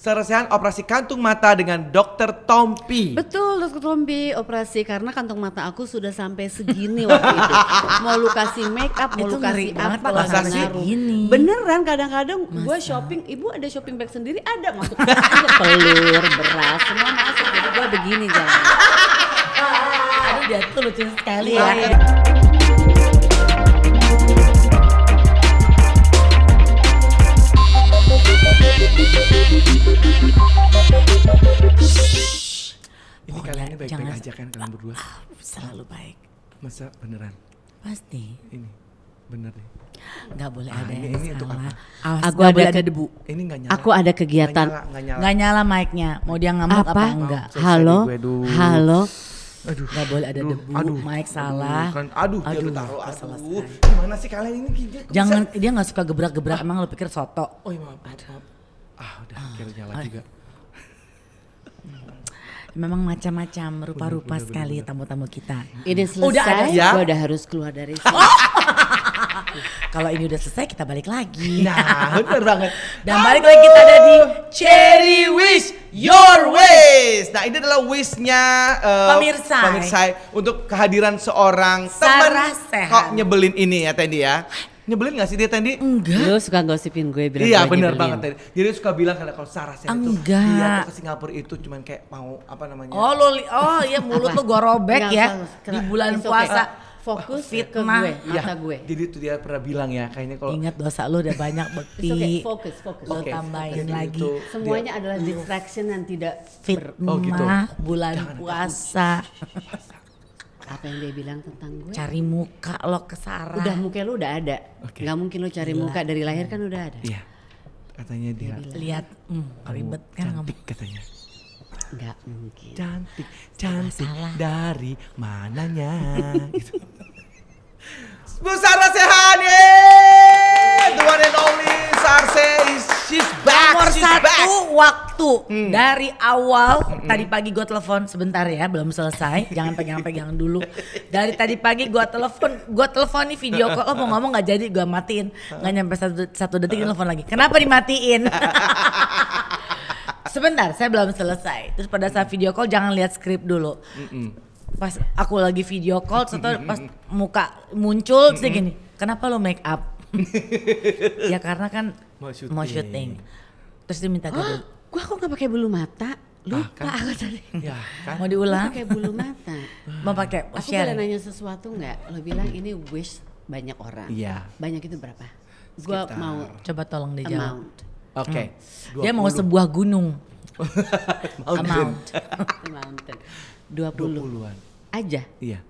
selesaian operasi kantung mata dengan dokter Tompi. Betul, dokter Tompi operasi karena kantung mata aku sudah sampai segini waktu itu. Mau lu kasih make up, mau lu kasih apa masa sih? Beneran kadang-kadang gue shopping, ibu ada shopping bag sendiri ada masuk ada telur, beras, semua masuk. Jadi gue begini jalan. Aduh, dia tuh lucu sekali ya. ya. Ini oh, kalian ini baik-baik jangan... aja kan kalian berdua? Ah, selalu baik. Masa beneran? Pasti. Ini bener deh. Gak boleh ah, ada ini, yang ini salah. Untuk Awas, aku ada, ada debu. Ini gak nyala. Aku ada kegiatan. Gak nyala, nggak nyala. nyala mic-nya. Mau dia ngamuk apa, apa enggak? Halo, halo. Aduh. Gak boleh ada debu, aduh, mic salah. Aduh, kan, aduh, aduh, dia taruh, aduh. Gimana sih kalian ini? Jangan, bisa? dia nggak suka gebrak-gebrak. Emang lo pikir soto? Oh iya maaf, maaf, maaf ah udah ah. akhirnya nyala ah. juga memang macam-macam rupa-rupa sekali tamu-tamu kita. Ini selesai, udah ada, ya? gue udah harus keluar dari sini. Oh! Kalau ini udah selesai kita balik lagi. Nah, bener banget. Dan Halo. balik lagi kita ada di Cherry Wish Your Wish. Nah, ini adalah wishnya uh, pemirsa. Pemirsa untuk kehadiran seorang teman kok nyebelin ini ya Tendi ya. Nyebelin gak sih dia tadi? Enggak. Lu suka gosipin gue bilang Iya bener banget tadi. Jadi dia suka bilang kalau Sarah itu Enggak. Dia tuh ke Singapura itu cuman kayak mau apa namanya. Oh lo, oh iya mulut lu robek ya. Di bulan puasa. fokus fit ke gue, ya. mata iya. gue. Jadi itu dia pernah bilang ya, kayaknya kalau ingat dosa lu udah banyak bekti. okay, fokus, fokus. Lo okay, tambahin fokus. lagi. Itu Semuanya dia, adalah distraction yang tidak fit. Oh gitu. Bulan Jangan puasa. apa yang dia bilang tentang gue cari muka lo ke Sarah udah muka lo udah ada okay. Gak mungkin lo cari Gila. muka dari lahir kan udah ada iya katanya dia, dia lihat mm, ribet kan cantik katanya Gak mungkin cantik cantik Salah. dari mananya gitu Bu Sarah Sehan, the one and only Arse, she's back, Nomor she's satu back. waktu hmm. dari awal hmm. tadi pagi gue telepon sebentar ya, belum selesai, jangan pegang-pegang dulu. Dari tadi pagi gue telepon, gue telepon nih video call, oh mau ngomong nggak jadi gue matiin, nggak nyampe satu, satu detik telepon lagi. Kenapa dimatiin? sebentar, saya belum selesai. Terus pada saat video call jangan lihat skrip dulu. pas aku lagi video call atau pas muka muncul mm -hmm. gini kenapa lo make up ya karena kan mau syuting. Mau syuting. Terus dia minta gabung. Oh, gua kok nggak pakai bulu mata? Ah, Lupa ah, kan. aku tadi. Ya, kan. Mau diulang? Mau pakai bulu mata. mau pakai Aku boleh nanya sesuatu nggak? Lo bilang ini wish banyak orang. Iya. Banyak itu berapa? Sekitar. Gua mau coba tolong dia jawab. Oke. Okay. Hmm. Dia mau sebuah gunung. mountain. amount. mountain. 20. 20-an. Aja. Iya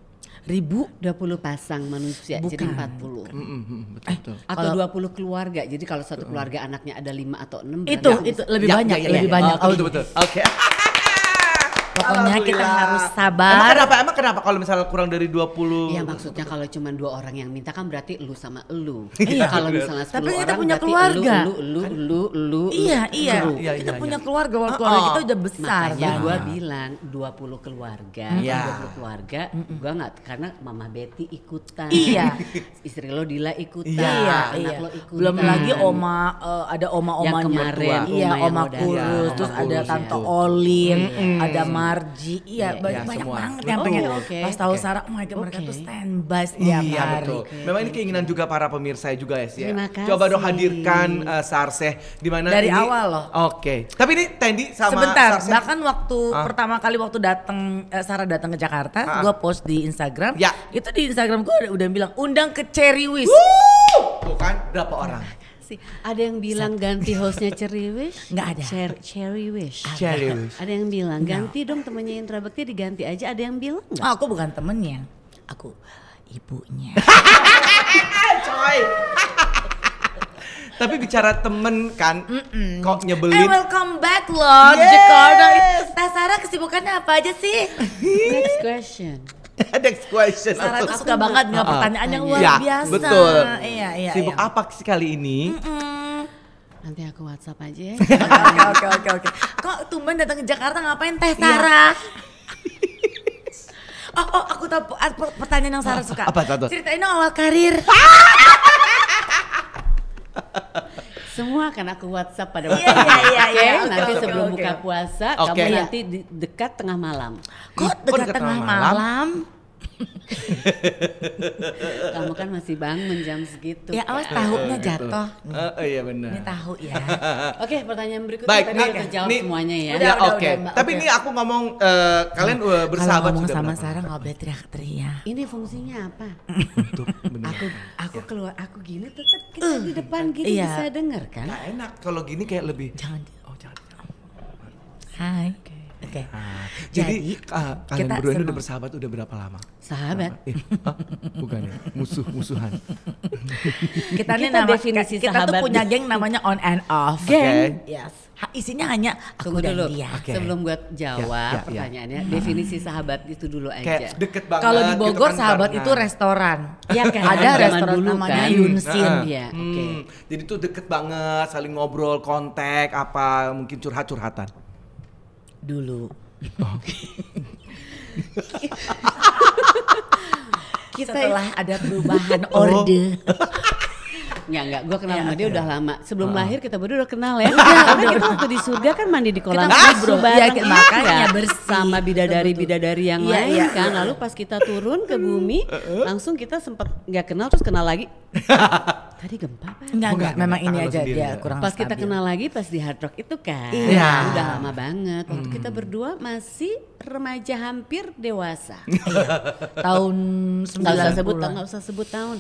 ribu puluh pasang manusia Bukan. jadi 40 mm -hmm, betul, atau dua puluh keluarga jadi kalau satu keluarga anaknya ada lima atau enam itu itu lebih ya, banyak ya, ya, lebih banyak oh, betul betul oke okay. Pokoknya kita harus sabar. Emang kenapa? Emang kenapa kalau misalnya kurang dari 20? Iya maksudnya kalau cuma dua orang yang minta kan berarti lu sama lu. Iya. kalau misalnya 10 Tapi orang kita punya keluarga. Lu, kan? lu, lu, lu, Iya, iya. Iya, iya. Kita punya iya. keluarga, keluarga oh, oh. kita udah besar. Makanya kan? gue bilang 20 keluarga, 20 keluarga gue nggak karena Mama Betty ikutan. Iya. Istri lo Dila ikutan. Iya, anak lo ikutan. Belum lagi oma eh, ada oma-omanya. Yang kemarin, iya, oma kurus, terus ada tante Olin, ada Marji, iya yeah, banyak, yeah, banyak banget yang pengen. Oh, okay. Pas tahu okay. Sarah, oh my god okay. mereka tuh standby setiap iya, hari. Betul. Okay. Memang ini keinginan juga para pemirsa juga ya sih. ya. Coba dong hadirkan uh, Sarseh di mana dari ini, awal loh. Oke. Okay. Tapi ini Tendi sama Sebentar, Sarseh. bahkan waktu ah. pertama kali waktu datang uh, eh, Sarah datang ke Jakarta, ah. gue post di Instagram. Ya. Itu di Instagram gue udah, bilang undang ke Cherry Wish, Tuh kan berapa orang? sih. Ada yang bilang Sat. ganti hostnya Cherry Wish? Enggak ada. Cher Cherry Wish. Ada. Cherry Wish. Ada yang bilang ganti no. dong temennya Indra Bekti diganti aja. Ada yang bilang aku bukan temennya. Aku ibunya. Coy. Tapi bicara temen kan, mm -mm. kok nyebelin. And eh, welcome back loh, yes. Jakarta. Tasara kesibukannya apa aja sih? Next question. Next question. Sarah aku suka banget dengan uh, pertanyaan yang luar ya, biasa. Betul. Iya, iya. iya. Sibuk iya. apa sih kali ini? Mm-mm. Nanti aku WhatsApp aja ya. oke, oke, oke, Kok tumben datang ke Jakarta ngapain Teh iya. Sarah? oh, oh, aku tahu pertanyaan yang Sarah ah, suka. Apa, apa, apa? Ceritain awal karir. Semua akan aku WhatsApp pada iya, waktu. itu. Iya iya iya. Nanti okay, sebelum okay. buka puasa, okay. kamu nanti di, dekat tengah malam. Kok dekat, dekat tengah, tengah malam? malam? Kamu kan masih bangun jam segitu. Ya awas tahunya gitu. ah, oh, jatuh. iya benar. Ini tahu ya. oke, pertanyaan berikutnya Baik, tadi udah jawab semuanya ya. ya oke. Tapi ini aku ngomong eh, kalian uh, bersahabat Kalau sama Sarah nggak boleh teriak-teriak. Ini fungsinya apa? Untuk aku aku ya. keluar aku gini tetap kita di eh, depan gini iya. bisa dengar kan? Gak enak kalau gini kayak lebih. Jangan. Oh jangan. Hai. Okay. Oke. Okay. Nah, jadi jadi uh, kalian berdua ini udah bersahabat udah berapa lama? Sahabat. Lama. Eh, bukan ya, musuh-musuhan. kita ini nama definisi kita sahabat. Kita tuh punya geng namanya on and off. oke? Okay. Yes. Ha, isinya hanya aku Tunggu dan dulu. dia. Okay. Sebelum gue jawab ya, ya, ya. pertanyaannya, ya. definisi sahabat itu dulu aja. Kayak deket banget. Kalau di Bogor gitu sahabat itu restoran. Iya kan? Ada restoran dulu namanya kan? Yunsin. ya. hmm, oke. Okay. Jadi tuh deket banget, saling ngobrol, kontak, apa mungkin curhat-curhatan. Dulu. Oh. kita setelah ada perubahan orde. Ya enggak. Gue kenal ya, sama dia udah lama. Sebelum oh. lahir kita berdua udah kenal ya. ya udah. Kita waktu di surga kan mandi di kolam kita Ya, makanya kan? bersama bidadari-bidadari yang ya, lain ya, kan. Lalu pas kita turun ke bumi, uh-uh. langsung kita sempat nggak kenal terus kenal lagi Tadi gempa apa? Oh, enggak, enggak, memang ini aja dia ya. kurang Pas kita kenal lagi pas di Hard Rock itu kan. Iya. Udah lama banget. Waktu hmm. kita berdua masih remaja hampir dewasa. Iya. tahun 90 Gak usah sebut tahun, usah sebut tahun.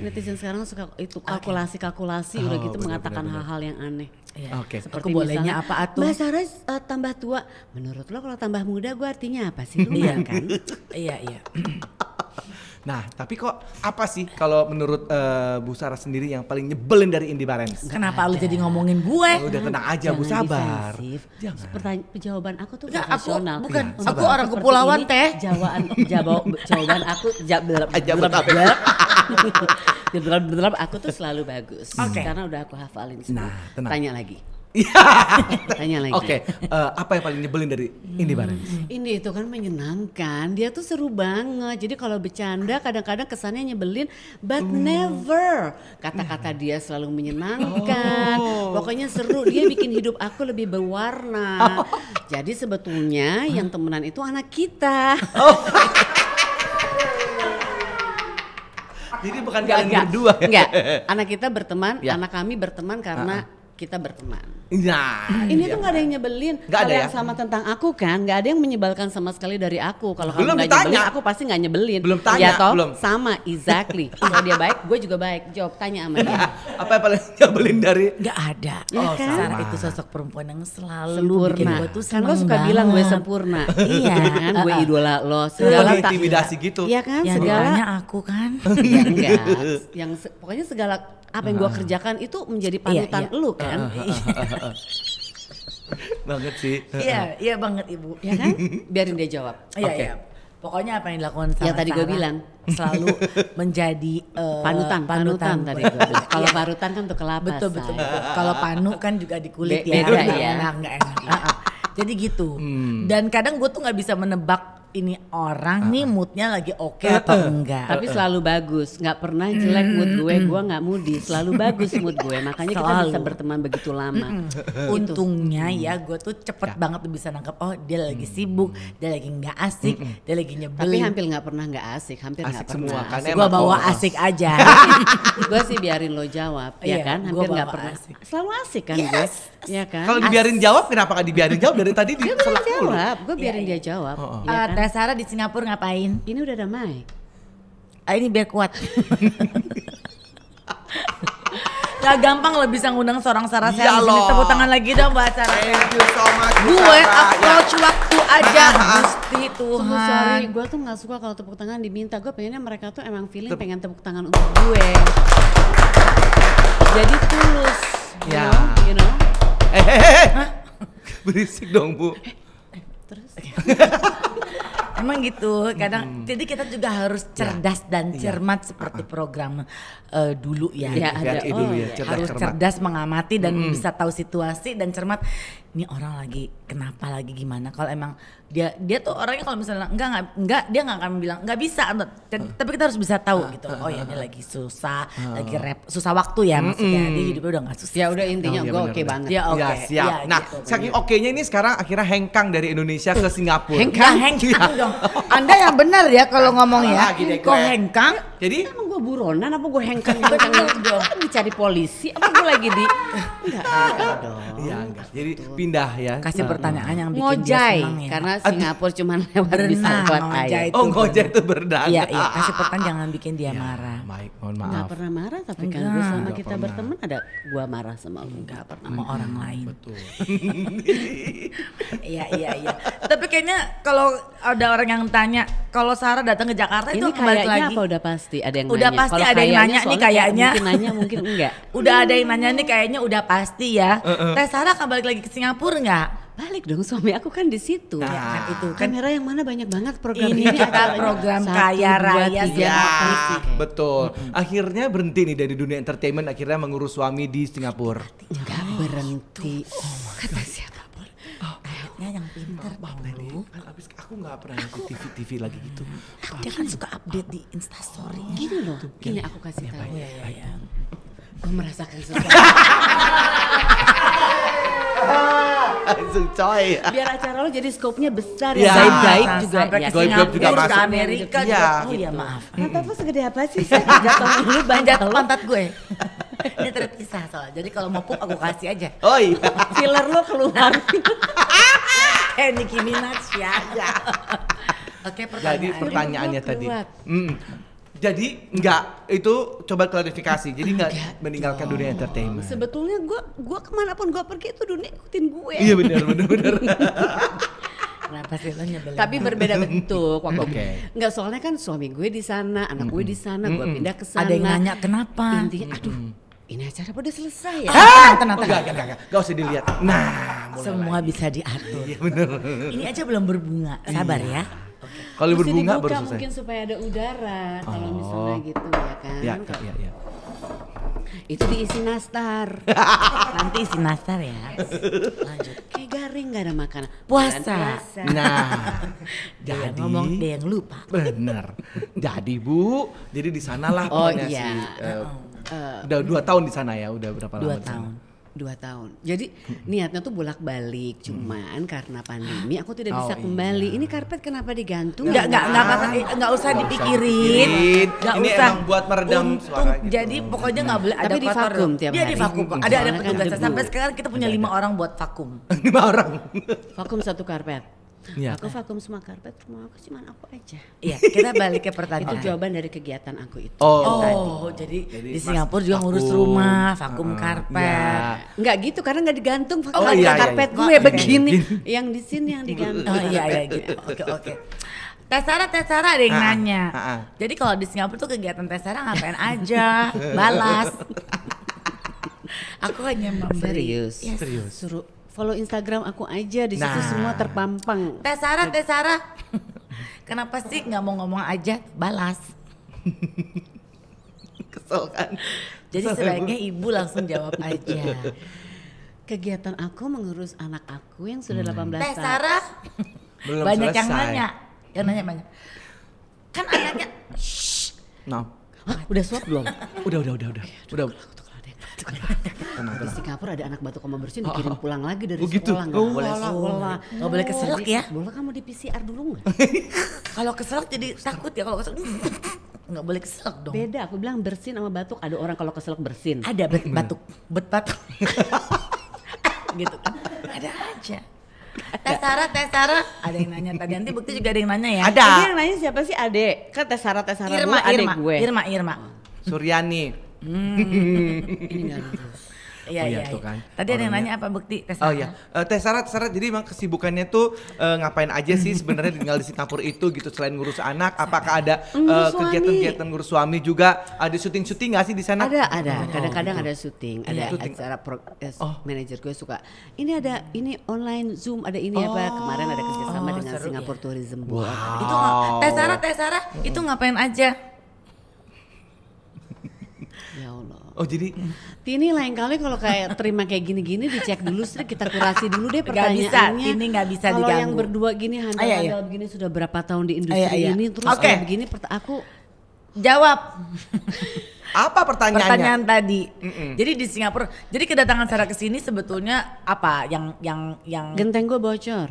Netizen sekarang suka itu kalkulasi-kalkulasi udah oh, gitu mengatakan hal-hal yang aneh. Iya. Oke. Okay. Seperti bolehnya apa atuh? Mbak Sarah tambah tua. Menurut lo kalau tambah muda gue artinya apa sih? Iya kan? Iya, iya. Nah, tapi kok apa sih kalau menurut uh, Bu Sarah sendiri yang paling nyebelin dari Indie Barents? Kenapa lu jadi ngomongin gue? Oh, udah tenang aja Jangan Bu sabar. Defensif. Jangan. Pertanya- jawaban aku tuh Nggak, profesional. Aku, bukan, ya, aku orang kepulauan teh. Jawaban jawab, jawaban aku eh, jawab Betul-betul aku tuh selalu bagus. Okay. Karena udah aku hafalin nah, semua. Nah, tenang. Tanya lagi. Iya. Tanya lagi. Oke, okay. uh, eh, apa yang paling nyebelin dari hmm. ini Barnes? Ini itu kan menyenangkan. Dia tuh seru banget. Jadi kalau bercanda kadang-kadang kesannya nyebelin, but hmm. never. Kata-kata hmm. dia selalu menyenangkan. Oh. Pokoknya seru. Dia bikin hidup aku lebih berwarna. Oh. Jadi sebetulnya yang temenan itu anak kita. Oh. Jadi bukan kalian berdua. Ya? Enggak. Anak kita berteman, ya. anak kami berteman karena kita berteman. Nah, ini iya. tuh gak ada yang nyebelin. Gak ada, yang ya? sama tentang aku kan, Gak ada yang menyebalkan sama sekali dari aku. Kalau kamu nggak nyebelin, aku pasti nggak nyebelin. Belum tanya, ya, toh? belum. Sama, exactly. Kalau dia baik, gue juga baik. Jawab tanya sama dia. Apa yang paling nyebelin dari? Gak ada. Ya, oh, kan? Sarah itu sosok perempuan yang selalu sempurna. bikin gue tuh seneng Kan lo suka banget. bilang gue sempurna. Gitu iya. Kan gue idola lo. Segala intimidasi gitu. Iya kan? Ya, Segalanya aku kan. ya, enggak. Yang pokoknya segala apa yang gue kerjakan itu menjadi iya, panutan iya. lu kan iya. banget sih iya iya banget ibu ya kan biarin dia jawab iya iya Pokoknya apa yang dilakukan sama yang tadi gue bilang selalu menjadi uh, panutan, panutan, panutan tadi Kalau parutan kan untuk kelapa. Betul betul. betul. Kalau panu kan juga di kulit Be ya. Beda nah, ya. Enggak, nah, enak. enak. Jadi gitu. Hmm. Dan kadang gue tuh nggak bisa menebak ini orang nih ah, ah. moodnya lagi oke okay eh, atau eh. enggak. Tapi selalu bagus, nggak pernah jelek mood gue, gue nggak moody, selalu bagus mood gue. Makanya selalu. kita bisa berteman begitu lama. Gitu. Untungnya ya gue tuh cepet ya. banget bisa nangkep, oh dia lagi mm. sibuk, dia lagi nggak asik, dia lagi nyebelin. Tapi hampir nggak pernah nggak asik, hampir nggak pernah. Semua, kan Gue bawa asik aja. gue sih biarin lo jawab, ya iya, kan? Hampir nggak pernah. Asik. Selalu asik kan yes. gue, ya kan? Kalau dibiarin jawab, kenapa gak dibiarin jawab dari tadi? Dia nggak jawab, gue biarin iya, iya. dia jawab. Oh, oh. Kan? Mbak Sarah di Singapura ngapain? Ini udah damai. Ah, ini biar kuat. Gak gampang lo bisa ngundang seorang Sarah saya iya Sen. Tepuk tangan lagi dong Mbak Sarah. Thank you so much. Gue approach approach waktu aja. Iya. Gusti Tunggu, Tuhan. sorry, gue tuh gak suka kalau tepuk tangan diminta. Gue pengennya mereka tuh emang feeling pengen tepuk tangan untuk gue. Jadi tulus, you Ya. know, you know. Eh, eh, eh, eh. Berisik dong bu. Eh, terus? emang gitu kadang hmm. jadi kita juga harus iya. cerdas ya. dan iya. cermat ya. seperti program uh, dulu ya, ya, ya ada oh, dulu ya, iya. cerdas, harus cermat. cerdas mengamati dan hmm. bisa tahu situasi dan cermat ini orang lagi kenapa lagi gimana kalau emang dia dia tuh orangnya kalau misalnya enggak enggak, enggak dia nggak akan bilang nggak bisa uh, tapi kita harus bisa tahu uh, gitu ah, oh ya ah, dia lagi susah uh, lagi rep susah waktu ya mm, maksudnya dia hidupnya udah nggak susah ya udah intinya oh, iya, gue oke okay banget ya oke okay. ya, siap ya, nah gitu, saking oke nya ini sekarang akhirnya hengkang dari Indonesia ke Singapura hengkang iya. hengkang dong anda yang benar ya kalau nah, ngomong ya kok hengkang jadi emang gue buronan apa gue hengkang hengkang dong dicari polisi apa lagi di enggak, dong. Iya, enggak. Jadi Betul. pindah ya. Kasih eh, pertanyaan yang bikin ngojai, dia senang ya. Karena Singapura cuma lewat bisa buat air. oh, ngojai itu berdang Iya, iya. Kasih pertanyaan jangan bikin dia ya, marah. Baik, mohon maaf. Enggak pernah marah tapi kan gue sama enggak kita pernah. berteman ada gua marah sama lu enggak pernah sama orang lain. Betul. Iya, iya, iya. Tapi kayaknya kalau ada orang yang tanya kalau Sarah datang ke Jakarta itu kembali lagi. Ini kayaknya apa udah pasti ada yang udah nanya. Udah pasti ada yang nanya nih kayaknya. Mungkin nanya mungkin enggak. Udah ada yang nanya nih kayaknya udah pasti ya. Uh -uh. Teh Sarah akan balik lagi ke Singapura nggak? balik dong suami aku kan di situ. Nah, ya, kan itu kan kamera yang mana banyak banget program ini, ini ada program satu, kaya raya ya, betul. Akhirnya berhenti nih dari dunia entertainment akhirnya mengurus suami di Singapura. Enggak oh, berhenti. Gitu. Oh Kata siapa? Oh, Akhirnya yang pintar kan abis aku nggak pernah ikut TV TV lagi gitu dia kan suka update di instastory Gini loh, gini aku kasih ya, tahu ya, ya, ya gue merasakan sesuatu. Langsung coy. Biar acara lo jadi skopnya besar ya. Iya. Gaib gaib juga. Ya. Gaib gaib juga masuk. Amerika iya. juga. oh iya ya maaf. Pantat lo hmm. segede apa sih? jatuh dulu panjat pantat gue. Ini terpisah soal. Jadi kalau mau pup aku kasih aja. Oh iya. Filler lo keluar. Kayak Nicki Minaj ya. ya. Oke Jadi pertanyaannya tadi. Mm jadi enggak itu coba klarifikasi. Jadi nggak meninggalkan dunia entertainment. Sebetulnya gue gua kemanapun pun gue pergi itu dunia ikutin gue. Iya benar benar benar. Kenapa sih lo nyebelin? Tapi berbeda bentuk waktu okay. Enggak soalnya kan suami gue di sana, anak gue di sana, gue pindah ke sana. Ada yang nanya kenapa? Intinya aduh ini acara udah selesai ya? Ah, tenang, oh, tenang. tenang. enggak, enggak, enggak, usah dilihat. Nah, semua bisa diatur. Iya, bener. Ini aja belum berbunga. Sabar iya. ya. Okay. Kalau libur bunga baru selesai. mungkin supaya ada udara oh. kalau misalnya gitu ya kan. Iya, iya, iya. ya. Itu diisi nastar. Nanti isi nastar ya. Lanjut. Kayak garing gak ada makanan. Puasa. Nah, jadi dia ngomong dia yang lupa. Bener. Jadi Bu, jadi di sanalah oh, pokoknya iya. si uh, uh, udah dua tahun di sana ya, udah berapa dua lama? Dua tahun. Sana? dua tahun. Jadi hmm. niatnya tuh bolak-balik, cuman hmm. karena pandemi aku tidak bisa oh, iya. kembali. Iya. Ini karpet kenapa digantung? Nggak nggak nggak apa nggak usah dipikirin. Nggak usah. emang buat meredam Untung, gitu. Jadi pokoknya nggak boleh ada Tapi di vakum tiap iya, hari. Dia di vakum. Ada ada petugas Kan Sampai sekarang kita punya lima orang buat vakum. Lima orang. Vakum satu karpet. Ya. Aku vakum semua karpet rumah aku cuma aku aja. Iya, kita balik ke pertanyaan. itu jawaban dari kegiatan aku itu. Oh, tadi. oh jadi, jadi di Singapura juga ngurus rumah, vakum uh, karpet. Ya. Enggak gitu karena enggak digantung vakum oh, iya, karpet iya, iya. gue begini. Iya, iya, iya. yang di sini yang digantung. Oh iya iya gitu. Oke oke. Tesara Tesara ada yang nanya. Jadi kalau di Singapura tuh kegiatan Tesara ngapain aja? Balas. aku hanya memberi. Serius. Yes, Serius. Suruh follow Instagram aku aja di situ nah. semua terpampang. Teh Sarah, Teh Sarah. Kenapa sih nggak mau ngomong aja balas? Kesel kan. Jadi Kesel sebaiknya ibu. ibu langsung jawab aja. Kegiatan aku mengurus anak aku yang sudah hmm. 18 tahun. Teh Sarah. Belum banyak selesai. yang nanya. Yang nanya banyak. Kan anaknya. Shh. No. Hah, udah suap belum? udah, udah, udah, udah. Udah tenang, tenang. Di Singapura ada anak batuk koma bersin dikirim oh, oh. pulang lagi dari oh, gitu. sekolah nggak oh, boleh sekolah nggak boleh keselak ya boleh kamu di PCR dulu nggak kalau keselak jadi takut ya kalau keselak nggak boleh keselak dong beda aku bilang bersin sama batuk ada orang kalau keselak bersin ada bet batuk bet batuk gitu kan ada aja Tes Sarah, tes Sarah, ada yang nanya tadi nanti bukti juga ada yang nanya ya. Ada. Tadi yang nanya siapa sih Ade? Kan tes Sarah, tes Sarah Irma, Irma, ade gue. Irma, Irma. Suryani. Hmm, Iya, oh, iya, iya. iya. kan. Tadi Orangnya. ada yang nanya apa bukti tes Oh iya, uh, tes syarat syarat jadi emang kesibukannya tuh uh, ngapain aja sih sebenarnya tinggal di Singapura itu gitu selain ngurus anak, apakah ada kegiatan eh, kegiatan-kegiatan ngurus suami juga? Ada syuting-syuting nggak sih di sana? Ada, ada. Oh, Kadang-kadang oh, gitu. ada syuting, iya, ada syuting. acara pro, eh, oh. manajer gue suka. Ini ada ini online Zoom, ada ini oh. apa? Kemarin ada kerjasama oh, dengan seru, Singapura ya. Tourism Board. Wow. Itu tes syarat, tes syarat itu ngapain aja? Ya Allah. Oh jadi Tini lain kali kalau kayak terima kayak gini-gini dicek dulu sih kita kurasi dulu deh pertanyaannya. Gak bisa, bisa kalau Kalau yang berdua gini handal-handal oh, iya, iya. begini sudah berapa tahun di industri oh, iya, ini terus okay. begini aku jawab. Apa pertanyaannya? Pertanyaan tadi. Mm-mm. Jadi di Singapura, jadi kedatangan Sarah ke sini sebetulnya apa yang yang yang Genteng gue bocor.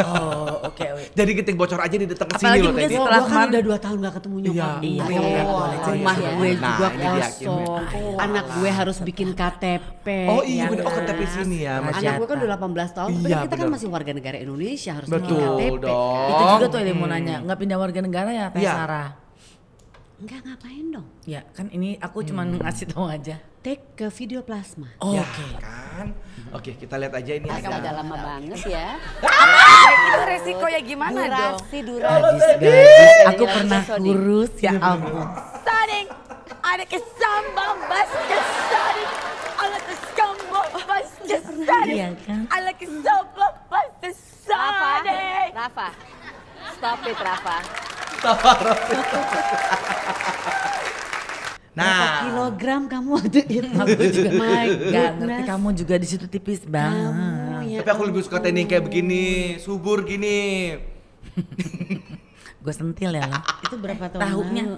Oh, oke. Okay, Jadi genteng bocor aja di datang sini loh tadi. Setelah gua kan udah 2 tahun gak ketemu nyokap iya, Oh, Iya, oh, rumah iya. gue nah, juga kosong. Oh, anak gue harus bikin KTP. Oh iya, ya, oh KTP sini ya. Mas anak gue kan udah 18 tahun, iya, tapi kita kan masih warga negara Indonesia harus bikin KTP. dong. Itu juga tuh yang mau nanya, enggak pindah warga negara ya Teh iya. Sarah? Enggak ngapain dong. Ya kan ini aku hmm. cuma ngasih tahu aja. Take ke video plasma. Oh, ya, Oke okay. kan. Oke okay, kita lihat aja ini. Nah, kamu udah lama banget ya. Ah, itu resiko ya gimana durasi, dong? Durasi durasi. Gadis Aku iya, pernah kurus ya iya, ampun. Stunning. Ada kesambang bas stunning. Ada kesambang bas iya stunning. Kan? Ada kesambang bas stunning. Rafa, Rafa. Stop it Rafa. Nah, Berapa kilogram kamu waktu itu? Aku juga my god, ngerti kamu juga di situ tipis banget. Ya Tapi aku lebih suka teknik kayak begini, subur gini. Gue sentil ya lah. Itu berapa tahun Apa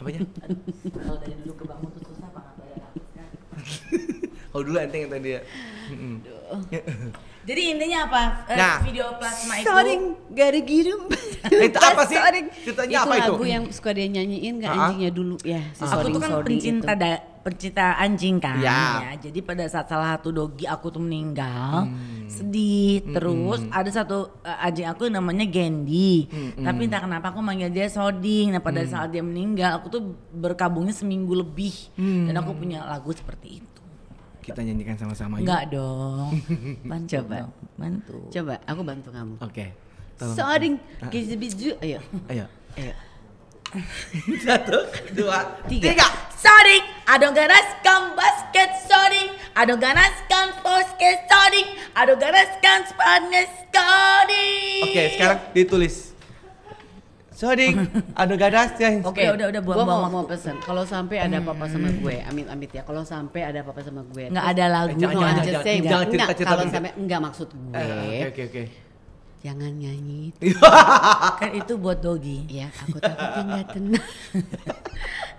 Apanya? Kalau dari dulu ke bangun tuh susah banget Oh dulu enteng yang tadi ya. Jadi intinya apa? Eh, nah, video plasma itu Soring gak ada girum. itu apa sih? Ceritanya apa itu? Itu lagu yang suka dia nyanyiin gak uh-huh. anjingnya dulu ya. Si uh-huh. Aku tuh kan pencinta da, pencinta anjing kan. Ya. ya. Jadi pada saat salah satu dogi aku tuh meninggal, hmm. sedih. Hmm. Terus hmm. ada satu uh, anjing aku namanya Gendi. Hmm. Tapi entah kenapa aku manggil dia Soding. Nah pada hmm. saat dia meninggal aku tuh berkabungnya seminggu lebih. Hmm. Dan aku hmm. punya lagu seperti itu kita nyanyikan sama-sama yuk. Enggak dong. Man coba. Bantu. Coba aku bantu kamu. Oke. Okay. Seorang ah. biju ayo. Ayo. Ayo. Satu, dua, tiga. tiga. Sorry, ada ganas kan basket. Sorry, ada ganas kan basket. Sorry, ada ganas kan scum Sorry. Oke, okay, sekarang ditulis sorry ada gadas ya oke udah udah buang buang mau, mau pesen kalau sampai ada apa-apa sama gue amit amit ya kalau sampai ada apa-apa sama gue nggak ada lagu eh, jangan, no, jangan, jangan, jangan, jangan jangan, jangan, kalau sampai enggak maksud gue eh, oke oke oke jangan nyanyi kan itu buat dogi ya aku takutnya nggak tenang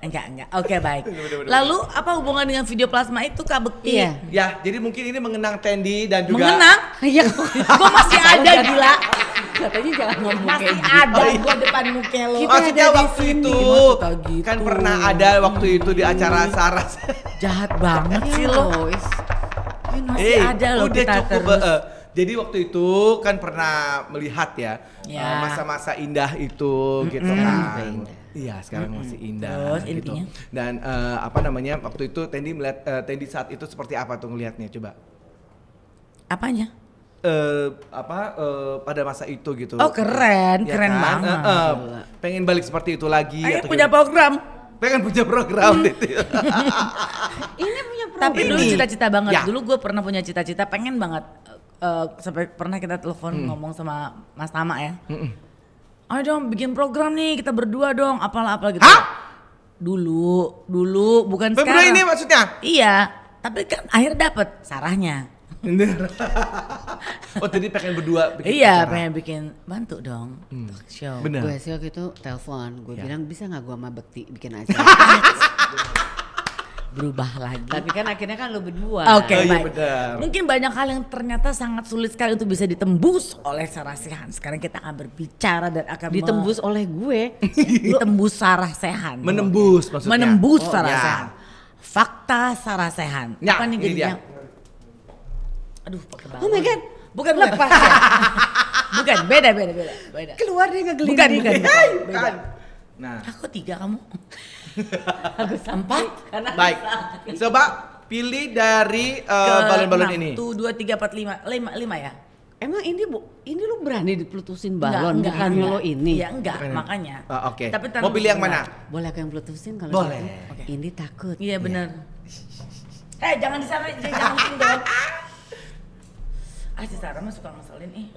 enggak enggak oke okay, baik lalu apa hubungan dengan video plasma itu kak Bekti iya. ya jadi mungkin ini mengenang Tendi dan juga mengenang iya gue masih ada gila katanya jangan ngomong masih kayak gitu. ada oh, iya. gua depan muka lo kita maksudnya ada waktu sini. itu gitu. kan pernah ada waktu itu di acara Saras jahat banget sih lo iya, masih eh, ada lo udah kita cukup terus. Uh, jadi waktu itu kan pernah melihat ya masa eh, ya. masa-masa indah itu mm-hmm. gitu kan. Iya sekarang mm-hmm. masih indah Terus, gitu. Intinya. Dan uh, apa namanya waktu itu Tendi melihat uh, Tendi saat itu seperti apa tuh ngelihatnya coba? Apanya? uh, apa uh, pada masa itu gitu. Oh keren, ya keren kan? banget. Uh, uh, pengen balik seperti itu lagi. Ayo atau punya gitu. program. Pengen punya program. Hmm. Ya. ini punya program. Tapi dulu cita-cita banget. Ya. Dulu gue pernah punya cita-cita pengen banget. Uh, sampai pernah kita telepon hmm. ngomong sama Mas Tama ya. Hmm. Ayo dong bikin program nih kita berdua dong apalah apalah gitu. Hah? Dulu, dulu bukan Pemburu sekarang. ini maksudnya? Iya, tapi kan akhir dapet sarahnya oh jadi pengen berdua bikin Iya acara. pengen bikin bantu dong hmm. talk show. Bener. Gue sih waktu itu telepon, gue ya. bilang bisa nggak gue sama Bekti bikin acara. berubah lagi. Tapi kan akhirnya kan lo berdua. Oke, okay, oh, iya, Mungkin banyak hal yang ternyata sangat sulit sekali untuk bisa ditembus oleh Sarah Sehan. Sekarang kita akan berbicara dan akan ditembus oleh gue. ditembus Sarah Sehan. Menembus maksudnya. Menembus oh, Sarah ya. Sehan. Fakta Sarah Sehan. Ya, Apa nih jadinya? aduh pakai bawang. Oh my god. Bukan lepas. ya. bukan, beda beda beda. beda. Keluar dia ngegelinding. Bukan, bukan, bukan. bukan. Nah. Aku tiga kamu. aku sampai karena Baik. Coba pilih dari balon eh, balon-balon ini. Tuh dua tiga empat lima lima lima ya. Emang ini bu, ini lu berani dipeletusin balon enggak, bukan enggak. lo ini? Ya enggak, bukan. makanya. Oh, Oke. Okay. Tapi mau pilih yang mana? Boleh aku yang peletusin kalau Boleh. Okay. Ini takut. Iya, iya. benar. Eh hey, jangan di sana, jangan sini dong. ah si Sarah mah suka ngeselin ih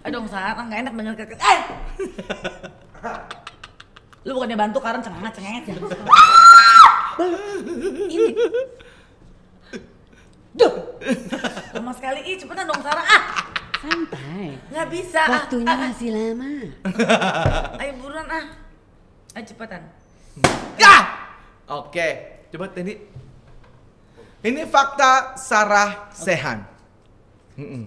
aduh eh, Sarah ah, nggak enak denger keket eh lu bukannya bantu karena cengengat cengengat ya ah! ini duh lama sekali ih cepetan dong Sarah ah santai nggak bisa ah, waktunya ah, masih lama ayo buruan ah ayo cepetan ya Oke, coba tadi ini fakta Sarah Sehan. Okay.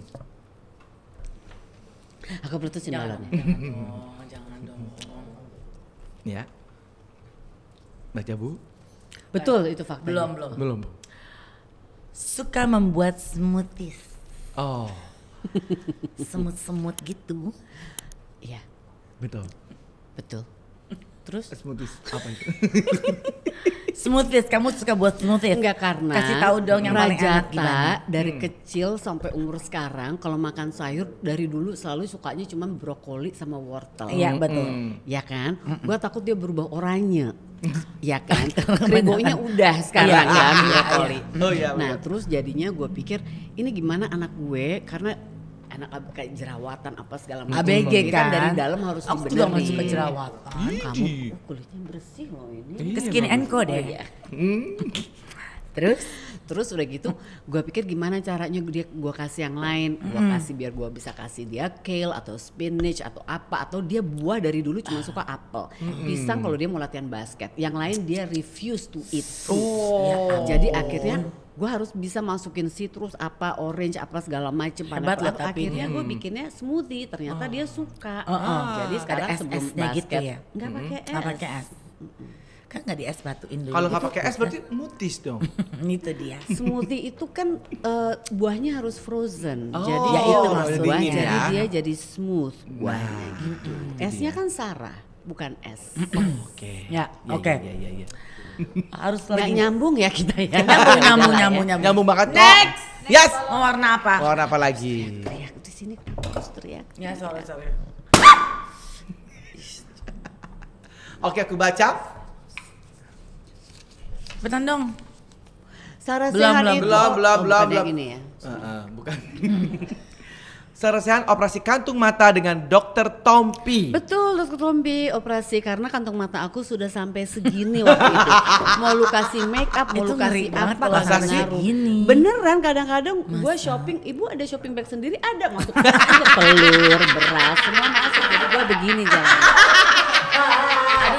Aku putusin malam. Oh, jangan, dong, jangan dong. Ya. Baca Bu. Betul itu fakta. Belum, belum. Belum. Suka membuat smoothies. Oh. Semut-semut gitu. Iya. Betul. Betul. Terus? Smoothies. Apa itu? smoothies. Kamu suka buat smoothies? Enggak karena. Kasih tahu dong yang paling enak gimana. dari hmm. kecil sampai umur sekarang kalau makan sayur dari dulu selalu sukanya cuma brokoli sama wortel. Iya, betul. Hmm. Ya kan? Hmm. Gua takut dia berubah oranye. Iya kan, kribonya udah sekarang iya, ya, ya brokoli. Oh, iya, nah terus jadinya gue pikir ini gimana anak gue karena anak kayak jerawatan apa segala macam. ABG gitu kan? kan dari dalam harus Aku juga masih suka jerawatan. Kamu kulitnya bersih loh ini. Iya, ke skin and deh. Ya? Oh, ya. Terus? Terus udah gitu, gue pikir gimana caranya dia gue kasih yang lain, gue hmm. kasih biar gue bisa kasih dia kale atau spinach atau apa atau dia buah dari dulu cuma suka apel, hmm. pisang kalau dia mau latihan basket, yang lain dia refuse to eat. Oh. Ya, jadi akhirnya gue harus bisa masukin citrus apa orange apa segala macem Hebat pada akhirnya hmm. gue bikinnya smoothie ternyata oh. dia suka oh, oh. Nah, jadi sekarang Ada sebelum gitu basket gitu ya? nggak hmm. pakai es, nggak pakai es. kan nggak di es batuin dulu. Kalau nggak gitu. pakai es berarti mutis dong. itu dia. Smoothie itu kan uh, buahnya harus frozen, oh, jadi ya itu maksudnya. jadi ya. dia jadi smooth nah, buahnya wow. gitu. gitu. Esnya kan Sarah, bukan es. Oke. Ya, ya oke. Ya, ya, harus lagi Nggak nyambung ya kita ya nyambung nyambung nyambung nyambung nyambung banget next oh. yes mau warna apa mau warna apa lagi teriak di sini terus teriak ya sorry sorry oke aku baca Bentar dong Sarah belum, sehat belum, itu. belum, belum, oh, belum, belum, belum, belum, Uh, belum, Selesaian operasi kantung mata dengan Dokter Tompi. Betul, Dokter Tompi operasi karena kantung mata aku sudah sampai segini waktu itu. mau lu kasih make up, mau lu kasih apa lah segini. Beneran kadang-kadang gue shopping, ibu ada shopping bag sendiri ada masuk ada telur, beras, semua masuk. Jadi gue begini jalan.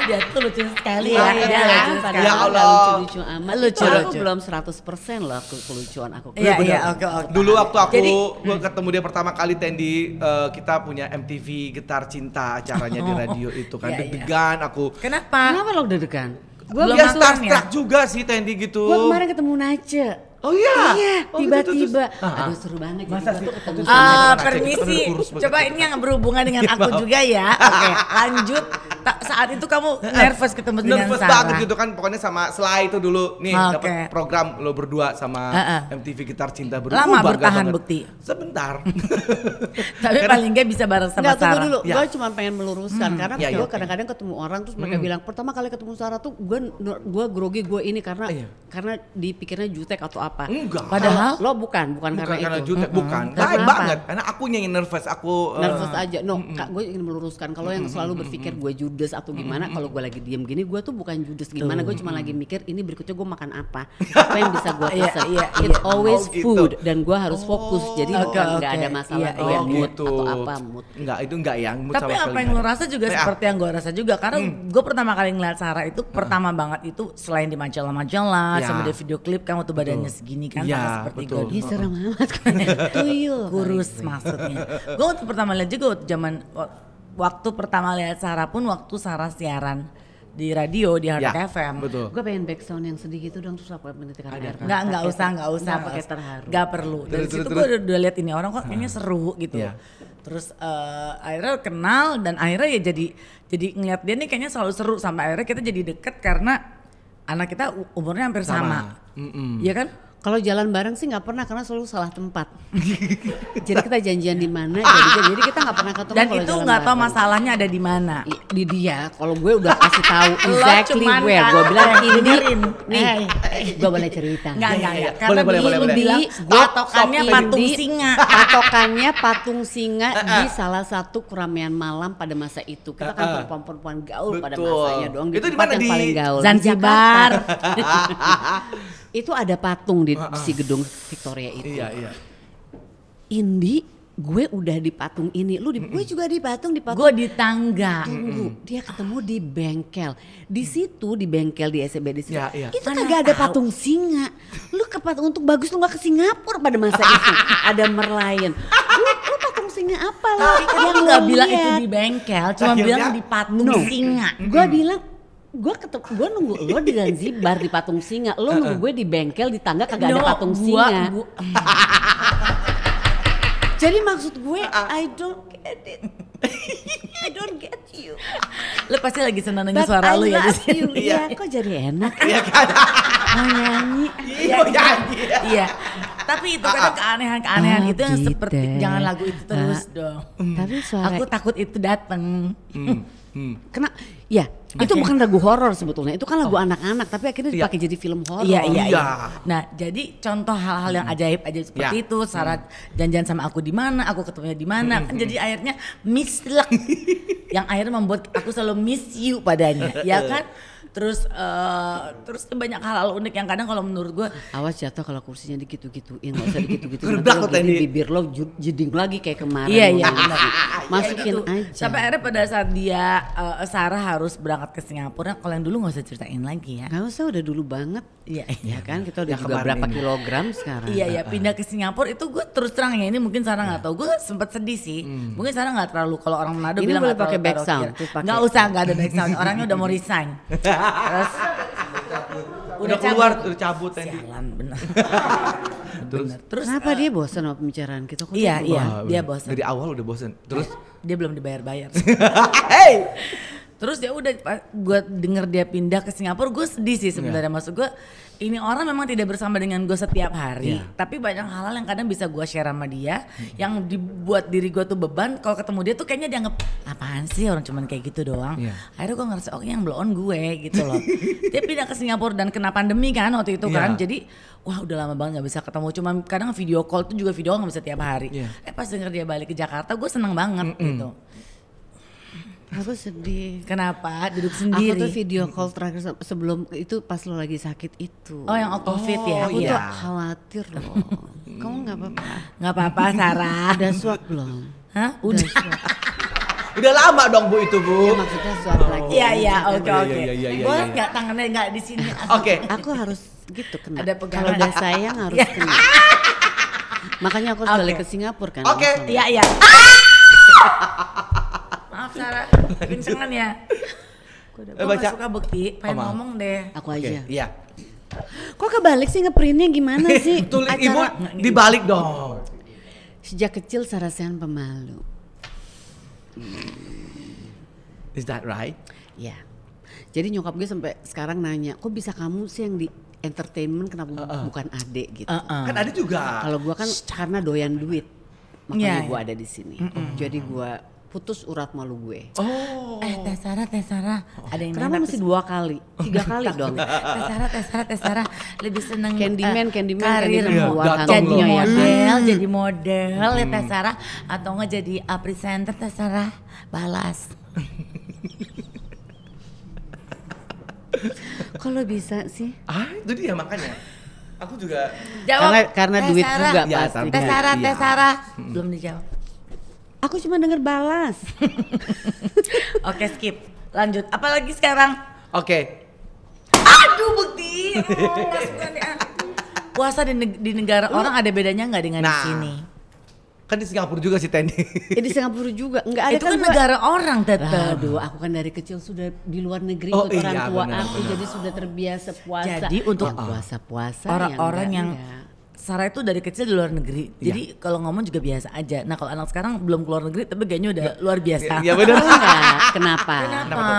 dia tuh lucu sekali ya. Iya, iya, iya, lucu sekali. Ya Allah. Lucu-lucu amat. Lucu, lucu. aku belum 100% loh kelucuan aku. Iya, iya, oke, oke. Dulu waktu aku Jadi, gua hmm. ketemu dia pertama kali Tendi uh, eh, kita punya MTV Getar Cinta acaranya di oh. radio itu kan deg-degan aku. Kenapa? Kenapa lo deg-degan? Gue belum starstruck ya? juga sih Tendi gitu. Gue kemarin ketemu Nace. Oh iya. Iya, oh, gitu, tiba-tiba. Gitu, Aduh seru banget ya, Masa sih? uh, permisi. Coba ini yang berhubungan dengan iya. aku juga ya. Oke, okay, lanjut. Ta saat itu kamu ah, nervous ketemu nervous dengan Sarah. Nervous banget gitu kan pokoknya sama Slay itu dulu nih okay. dapat program lo berdua sama uh -uh. MTV Gitar Cinta berdua. Lama bertahan banget. bukti. Sebentar. Tapi karena, paling gak bisa bareng sama Nggak, Sarah. dulu. Ya. Gue cuma pengen meluruskan hmm, karena ya, gue ya, kadang-kadang ya. ketemu orang terus mereka hmm. bilang pertama kali ketemu Sarah tuh gue gue grogi gue ini karena iya. karena dipikirnya jutek atau apa apa-apa. Enggak. Padahal lo bukan, bukan, bukan karena, karena itu. Jutek, mm -hmm. bukan. tapi banget. Karena aku yang nervous, aku uh, nervous aja. No, mm -mm. Kak, gue ingin meluruskan kalau yang selalu berpikir gue judes atau gimana, kalau gue lagi diem gini, gue tuh bukan judes gimana, gue cuma lagi mikir ini berikutnya gue makan apa. Apa yang bisa gue iya, pesan. iya, iya, It's always oh, gitu. food dan gue harus fokus. Oh, Jadi okay, bukan okay. ada masalah yeah, yeah, mood gitu. atau apa mood. Enggak, itu enggak yang mood Tapi apa yang lo rasa juga nah, ya. seperti yang gue rasa juga karena hmm. gue pertama kali ngeliat Sarah itu hmm. pertama banget itu selain di majalah-majalah ya. sama di video klip kan waktu badannya segini kan ya, seperti betul. Ini serem amat kan. iya, tuyul. Kan. kurus iya. maksudnya. Gue waktu pertama lihat juga waktu zaman waktu pertama lihat Sarah pun waktu Sarah siaran di radio di Hard ya, FM. Gue pengen background yang sedih gitu dong terus aku menitikkan air. Enggak, enggak usah, enggak usah. nah, pakai terharu. Enggak perlu. Dari terus, situ gue udah, udah lihat ini orang kok kayaknya seru gitu. Ya. Terus uh, akhirnya kenal dan akhirnya ya jadi jadi ngeliat dia nih kayaknya selalu seru sampai akhirnya kita jadi deket karena anak kita umurnya hampir sama. sama. Mm -mm. Iya kan? Kalau jalan bareng sih nggak pernah karena selalu salah tempat. jadi kita janjian di mana, jadi, jadi kita nggak pernah ketemu. Dan itu nggak tahu masalahnya ada di mana. Di dia. Kalau gue udah kasih tahu exactly where. Gue bilang ini, nih, eh. gue boleh cerita. Nggak nggak nggak. Boleh boleh boleh. Gue patokannya patung singa. Patokannya patung singa di eh. salah satu keramaian malam pada masa itu. Kita eh, kan perempuan perempuan gaul pada masanya doang. Itu di mana di Zanzibar. Itu ada patung di uh, uh. si gedung Victoria itu. Iya, iya. Indi gue udah di patung ini, lu di, mm -mm. gue juga di patung di patung. Gue di tangga. Tunggu, mm -mm. dia ketemu di bengkel. Di mm. situ di bengkel di SCBD di situ. Yeah, yeah. Itu Mana kagak ada patung singa. Lu ke patung untuk bagus lu gak ke Singapura pada masa itu. ada merlion. Lu, lu patung singa apa lah? Tapi kan nggak bilang itu di bengkel, cuma Akhirnya, bilang di patung no. singa. Gue bilang gue ketep gue nunggu lo di Zanzibar di patung singa lo nunggu gue di bengkel di tangga kagak no, ada patung gua, singa gua, jadi maksud gue I don't get it I don't get you. Lo pasti lagi senang nyanyi suara lo ya sih ya. Iya, kok jadi enak. Ya kan. nyanyi. Iya, nyanyi. Iya. Tapi itu kan keanehan-keanehan oh, itu yang oh, gitu. seperti jangan lagu itu terus dong. Tapi Aku takut itu dateng. Hmm. Hmm. Kena ya, okay. itu bukan lagu horor sebetulnya. Itu kan lagu oh. anak-anak, oh. tapi akhirnya iya. dipakai yeah. jadi film horor. Iya, iya, iya, iya. Nah, jadi contoh hal-hal yang hmm. ajaib aja iya. seperti yeah. itu, hmm. syarat janjian sama aku di mana, aku ketemunya di mana. Hmm. Kan hmm. jadi akhirnya mislek yang akhirnya membuat aku selalu miss you padanya, ya kan? terus uh, terus banyak hal-hal unik yang kadang kalau menurut gue awas jatuh ya, kalau kursinya dikitu gituin nggak usah dikitu gitu nanti lo tadi bibir lo jeding lagi kayak kemarin iya iya masukin ya, gitu. aja sampai akhirnya pada saat dia uh, Sarah harus berangkat ke Singapura kalau yang dulu nggak usah ceritain lagi ya nggak usah udah dulu banget iya ya iya ya kan kita udah ya, juga berapa ini. kilogram sekarang iya iya pindah ke Singapura itu gue terus terang ya ini mungkin Sarah nggak ya. tahu gue sempet sedih sih hmm. mungkin Sarah nggak terlalu kalau orang Manado ini bilang nggak pakai back sound nggak usah nggak ada back sound orangnya udah mau resign Terus udah, keluar cabut. udah cabut tadi. Sialan benar. terus, terus kenapa eh, dia bosan sama pembicaraan kita? Kok iya iya dia bosan. Dari awal udah bosan. Terus dia belum dibayar-bayar. hey! Terus dia udah gue denger dia pindah ke Singapura, gue sedih sih sebenarnya. Yeah. Maksud gue ini orang memang tidak bersama dengan gue setiap hari, yeah. tapi banyak hal-hal yang kadang bisa gue share sama dia, mm-hmm. yang dibuat diri gue tuh beban. Kalau ketemu dia tuh kayaknya dianggap apaan sih orang cuman kayak gitu doang. Yeah. Akhirnya gue ngerasa oh yang blow on gue gitu loh. dia pindah ke Singapura dan kena pandemi kan waktu itu yeah. kan, iya. jadi wah udah lama banget gak bisa ketemu. Cuma kadang video call tuh juga video nggak bisa tiap hari. Yeah. Eh pas denger dia balik ke Jakarta, gue seneng banget mm -mm. gitu. Aku sedih. Kenapa? Duduk sendiri. Aku tuh video call terakhir sebelum itu pas lo lagi sakit itu. Oh yang COVID oh, ya? Aku iya. tuh khawatir loh. Kamu nggak apa-apa? Nggak apa-apa Sarah. Udah swab belum? Hah? Udah. Udah, Udah lama dong bu itu bu. Ya, maksudnya swab oh. lagi. Iya iya, iya oke iya, oke. Iya, Boleh nggak tangannya nggak di sini? Oke. Okay. Aku harus gitu kena. Ada pegangan. Kalau udah sayang harus kena. Makanya aku harus okay. balik ke Singapura kan. Oke. Okay. Iya iya. Kencengan ya. Gue baca. suka bukti? pengen oh, ngomong deh. Aku aja. Okay. Iya. Kok kebalik sih ngeprintnya gimana sih? Tulis ibu gitu. dibalik dong. Sejak kecil Sarasehan pemalu. Is that right? Ya. Jadi nyokap gue sampai sekarang nanya, kok bisa kamu sih yang di entertainment kenapa uh -uh. bukan ade gitu? Uh -uh. Kan ade juga. Kalau gue kan karena doyan duit, makanya yeah, gue yeah. ada di sini. Mm -mm. Jadi gue putus urat malu gue. Oh. Eh Tesara Tesara. Oh. Ada yang Kenapa mesti dua kali? Tiga kali dong. Tesara Tesara Tesara. Lebih seneng Candyman, eh, uh, Candyman, karir Candyman yeah, jadi model, jadi hmm. model ya Tesara. Hmm. atau enggak jadi uh, presenter Teh Balas. Kalau bisa sih. Ah, itu dia makanya. Aku juga. Jawab. Karena, karena duit juga ya, pasti. Tesara iya. Tesara. Hmm. Belum dijawab. Aku cuma denger balas. Oke, skip. Lanjut. Apalagi sekarang? Oke. Aduh, bukti. Oh, Puasa di, neg di negara orang ada bedanya nggak dengan nah. di sini? kan di Singapura juga sih Tendi. Ya, eh, di Singapura juga. Enggak ada itu kan, kan gua... negara orang tetap. Aduh, aku kan dari kecil sudah di luar negeri oh, ikut iya, orang tua aku jadi sudah terbiasa puasa. Jadi untuk nah, puasa-puasa orang-orang ya yang, orang yang Sarah itu dari kecil di luar negeri. Ya. Jadi kalau ngomong juga biasa aja. Nah, kalau anak sekarang belum keluar negeri tapi kayaknya udah ya. luar biasa. Iya benar. Iya. Kenapa? Kenapa?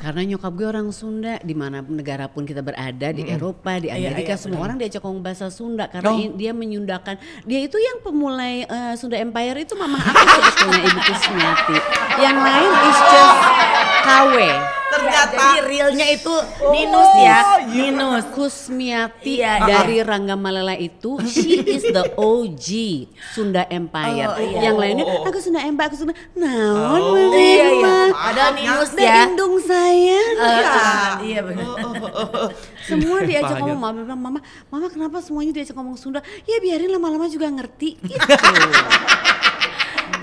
Karena nyokap gue orang Sunda di mana negara pun kita berada di -hmm. Eropa, di iya, Amerika ya, ya, semua bener. orang diajak ngomong bahasa Sunda karena oh. dia menyundakan. Dia itu yang pemulai uh, Sunda Empire itu mama aku sebetulnya Ibu Kusmiati. Yang lain is just KW ternyata jadi realnya itu oh, ya ya. Yeah. Kusmiati iya, dari Rangga Malala itu she is the OG Sunda Empire. Oh, iya. Yang lainnya aku Sunda Empire, aku Sunda. Naon oh, oh iya, iya. Ada minus ya. Indung saya. Uh, Iya benar. Oh, oh, oh, Semua diajak ngomong mama bilang mama, mama kenapa semuanya diajak ngomong Sunda? Ya biarin lama-lama juga ngerti gitu.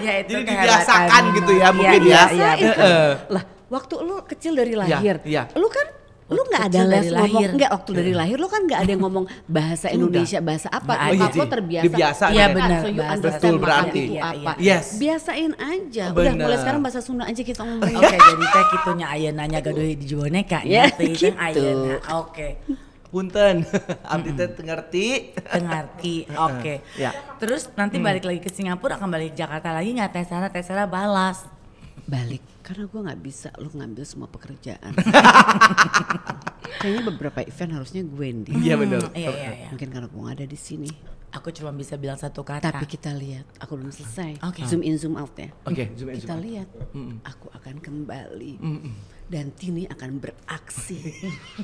ya itu Jadi dibiasakan gitu ya iya, mungkin iya, ya. ya. ya, ya. Lah waktu lu kecil dari iya, lahir, ya, ya. lu kan lu nggak ada les ngomong nggak waktu dari iya. lahir lu kan nggak ada yang ngomong bahasa Indonesia bahasa apa nah, bokap lu terbiasa dibiasa ya benar so you betul berarti itu iya, apa ya. yes. biasain aja bener. udah mulai sekarang bahasa Sunda aja kita ngomong oke okay, jadi teh kitunya nanya gaduh di boneka ya gitu. ayana oke okay. Punten, abdi teh ngerti. Ngerti, oke. Okay. Ya. Terus nanti mm. balik lagi ke Singapura, akan balik ke Jakarta lagi nggak Teh Tesara balas balik karena gue nggak bisa lu ngambil semua pekerjaan kayaknya beberapa event harusnya gue di iya hmm, benar iya, iya, iya, mungkin karena gue nggak ada di sini aku cuma bisa bilang satu kata tapi kita lihat aku belum selesai okay. zoom in zoom out ya oke okay, zoom in, kita zoom lihat out. aku akan kembali mm -mm. dan Tini akan beraksi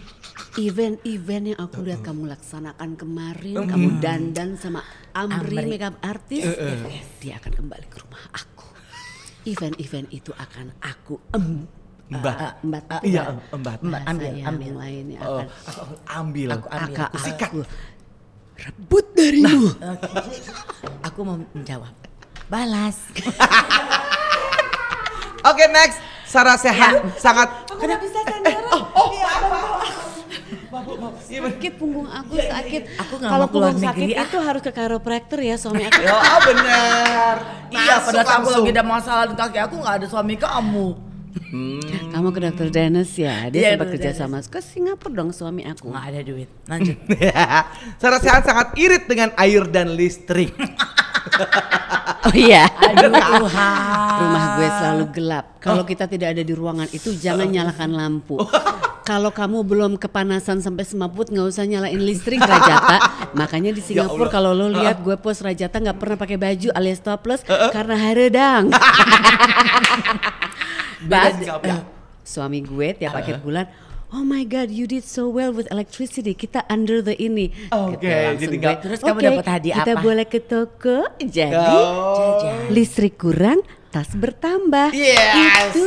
event-event yang aku lihat kamu laksanakan kemarin mm. kamu dandan sama Amri, Amri. makeup artist uh, uh. dia akan kembali ke rumah aku event-event itu akan aku em Mbak, uh, eh, mbak, uh, ah, iya, mbak, mbak, ambil, ambil, yang oh, akan, aku ambil, aku ambil, aku, aku sikat, aku rebut darimu. Nah, okay. aku mau menjawab, balas. Oke okay, next, Sarah sehat, ya. sangat. Aku bisa Iya, sakit punggung aku ya, sakit. Ya, ya. Aku kalau punggung negeri, sakit ah. itu harus ke chiropractor ya suami aku. oh, ya, ah, benar. iya, pada aku lagi ada masalah di kaki aku nggak ada suami kamu. Hmm. Kamu ke dokter Dennis ya, dia yeah, sempat kerja sama ke Singapura dong suami aku. Nggak ada duit. Lanjut. Sarah sehat sangat irit dengan air dan listrik. oh iya. Aduh Tuhan. Rumah gue selalu gelap. Kalau kita tidak ada di ruangan itu jangan oh. nyalakan lampu. Oh. Kalau kamu belum kepanasan sampai semaput nggak usah nyalain listrik Rajata. Makanya di ya Singapura ya kalau lo lihat gue post Rajata nggak pernah pakai baju alias topless uh -uh. karena haredang. Bad eh, suami gue tiap akhir bulan oh my god you did so well with electricity kita under the ini oke okay, jadi gak, terus okay, kamu dapat hadiah kita apa kita boleh ke toko jadi oh. listrik kurang tas bertambah yes. itu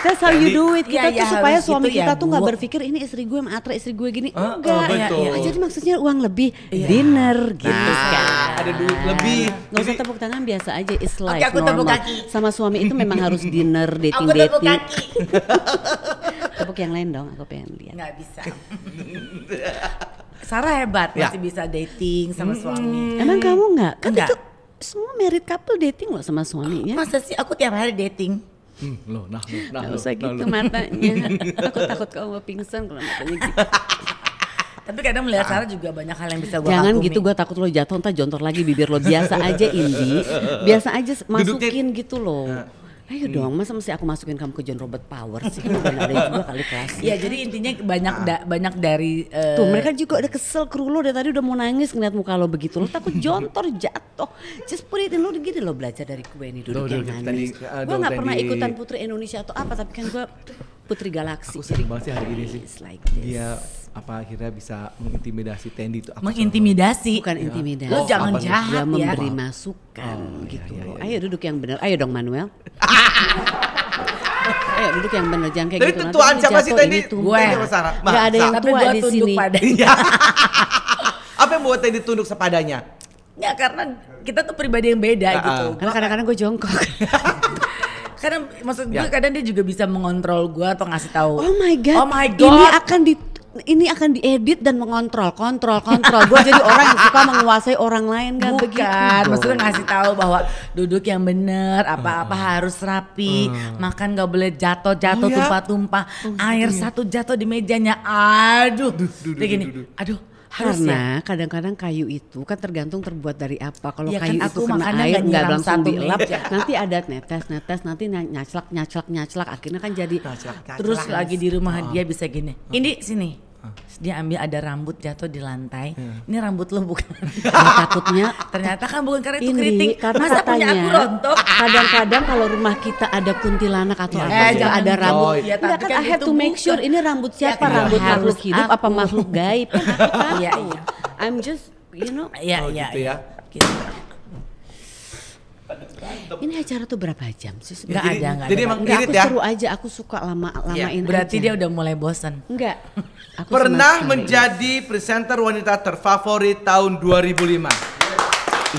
That's how Jadi, you do it. Kita iya, iya, gitu ya, tuh ya, supaya suami kita ya, tuh nggak berpikir ini istri gue matre istri gue gini. Uh, Enggak. Uh, Ya, ya. Jadi maksudnya uang lebih yeah. dinner nah, gitu nah, kan. Ada duit lebih. Gak usah tepuk tangan biasa aja. It's life okay, aku normal. Tepuk kaki. Sama suami itu memang harus dinner dating dating. Aku tepuk kaki. tepuk yang lain dong. Aku pengen lihat. Gak bisa. Sarah hebat ya. masih bisa dating sama hmm. suami. Emang kamu nggak? Kan enggak. itu semua married couple dating loh sama suaminya. Masa sih aku tiap hari dating? hmm, loh, nah, loh, nah, Gak usah nah, gitu nah, matanya. Aku takut kamu mau pingsan kalau matanya gitu. Tapi kadang melihat Sarah juga banyak hal yang bisa gue Jangan kagumi. gitu gue takut lo jatuh entah jontor lagi bibir lo biasa aja Indi. Biasa aja masukin Duduknya, gitu loh. Nah, Ayo hmm. dong, masa mesti aku masukin kamu ke John Robert Power sih? Kan ada juga kali kelas. Ya. Iya, jadi intinya banyak ah. da banyak dari uh... Tuh, mereka juga udah kesel kru lo dari tadi udah mau nangis ngeliat muka lo begitu. Lo takut jontor jatuh. Just put it in lo gini lo belajar dari gue nih dulu yang nangis. Eh, gue gak pernah ikutan Putri Indonesia atau apa, tapi kan gue Putri Galaksi. Aku sering banget sih hari ini sih. Like this. Dia apa akhirnya bisa mengintimidasi Tendi itu mengintimidasi bukan ya. intimidasi lo ya. oh, jangan apa jahat ya memberi masukan oh, gitu ya, ya, ya. ya. ayo duduk yang benar ayo dong Manuel Ayo duduk yang benar. jangan kayak Dari gitu. Tapi Tentuan siapa sih Tendi? Gue. Gak ada yang tua di sini. Iya. Apa yang buat Tendi tunduk sepadanya? Ya karena kita tuh pribadi yang beda uh -uh. gitu. Karena kadang-kadang gue jongkok. Karena maksud gue yeah. kadang dia juga bisa mengontrol gue atau ngasih tahu. Oh my god. Oh my god. Ini akan di ini akan diedit dan mengontrol, kontrol, kontrol. Gue jadi orang yang suka menguasai orang lain kan Bukan, begitu. maksudnya ngasih tahu bahwa duduk yang benar, apa-apa uh, harus rapi, uh, makan gak boleh jatuh, jatuh oh iya. tumpah-tumpah, oh, air iya. satu jatuh di mejanya, aduh, Begini, aduh karena kadang-kadang ya? kayu itu kan tergantung terbuat dari apa. Kalau ya, kan kayu kan itu kena air nggak langsung dielap, nanti ada netes, netes, nanti nyaclak, nyaclak, nyaclak. Akhirnya kan jadi. Nyaclak, nyaclak, terus nyaclak. lagi di rumah oh. dia bisa gini. Ini sini dia ambil ada rambut jatuh di lantai. Yeah. Ini rambut lo bukan. nah, takutnya ternyata kan bukan karena itu ini, keriting. Karena Masa katanya, punya aku rontok. Kadang-kadang kalau rumah kita ada kuntilanak atau yeah, apa eh, juga ada rambut. ya, Enggak kan, kan I have to make sure ini rambut ya, siapa? Ya, rambut ya, makhluk hidup aku. apa makhluk gaib? Iya, iya. I'm just you know. Iya, oh, iya. Gitu ya. Iya. Gitu. Ini acara tuh berapa jam sih? Enggak ada, jadi ada. Jadi emang Enggak, aku ya? seru aja, aku suka lama iya, lamain ya, Berarti dia udah mulai bosan. Enggak. Aku Pernah menjadi presenter wanita terfavorit tahun 2005. Iya.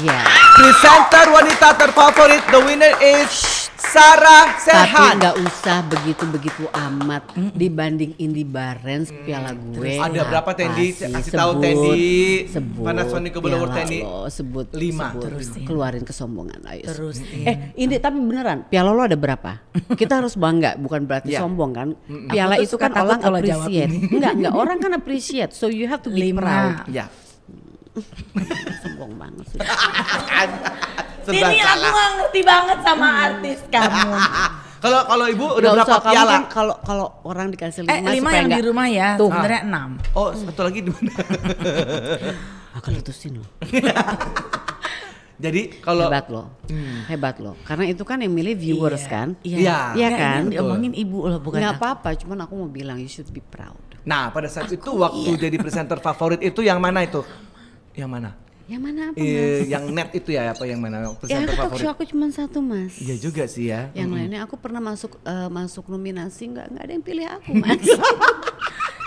Yeah. Presenter wanita terfavorit the winner is Sarah Sehan. Tapi nggak usah begitu-begitu amat dibanding Indi Barens hmm. piala gue. Ada berapa Tendi? Kasih tahu Tendi. Sebut. Panasonic Kebelur Tendi. sebut. Lima. Sebut. Terus keluarin kesombongan ayo. Terus. Eh Indi tapi beneran piala lo ada berapa? Kita harus bangga bukan berarti yeah. sombong kan. Piala itu kan orang appreciate. Enggak, enggak orang kan appreciate. So you have to be Lima. proud. Ya. Sombong banget ini aku gak ngerti banget sama artis hmm. kamu. Kalau kalau ibu udah Gak berapa piala? Kan kalau Kan kalau orang dikasih lima, eh, lima yang enggak. di rumah ya, Tuh. sebenarnya ah. enam. Oh satu lagi di mana? Akan letusin loh. Jadi kalau hebat loh, hmm. hebat loh. Karena itu kan yang milih viewers yeah. kan, iya, iya, yeah, kan. Iya, ngomongin ibu loh bukan. Gak apa-apa, cuman aku mau bilang you should be proud. Nah pada saat aku itu waktu iya. jadi presenter favorit itu yang mana itu? Yang mana? Yang mana apa iya, mas? Eh, yang net itu ya apa yang mana? Presenter ya, favorit? Yang aku cuma satu mas. Iya juga sih ya. Yang lainnya aku pernah masuk uh, masuk nominasi nggak nggak ada yang pilih aku mas.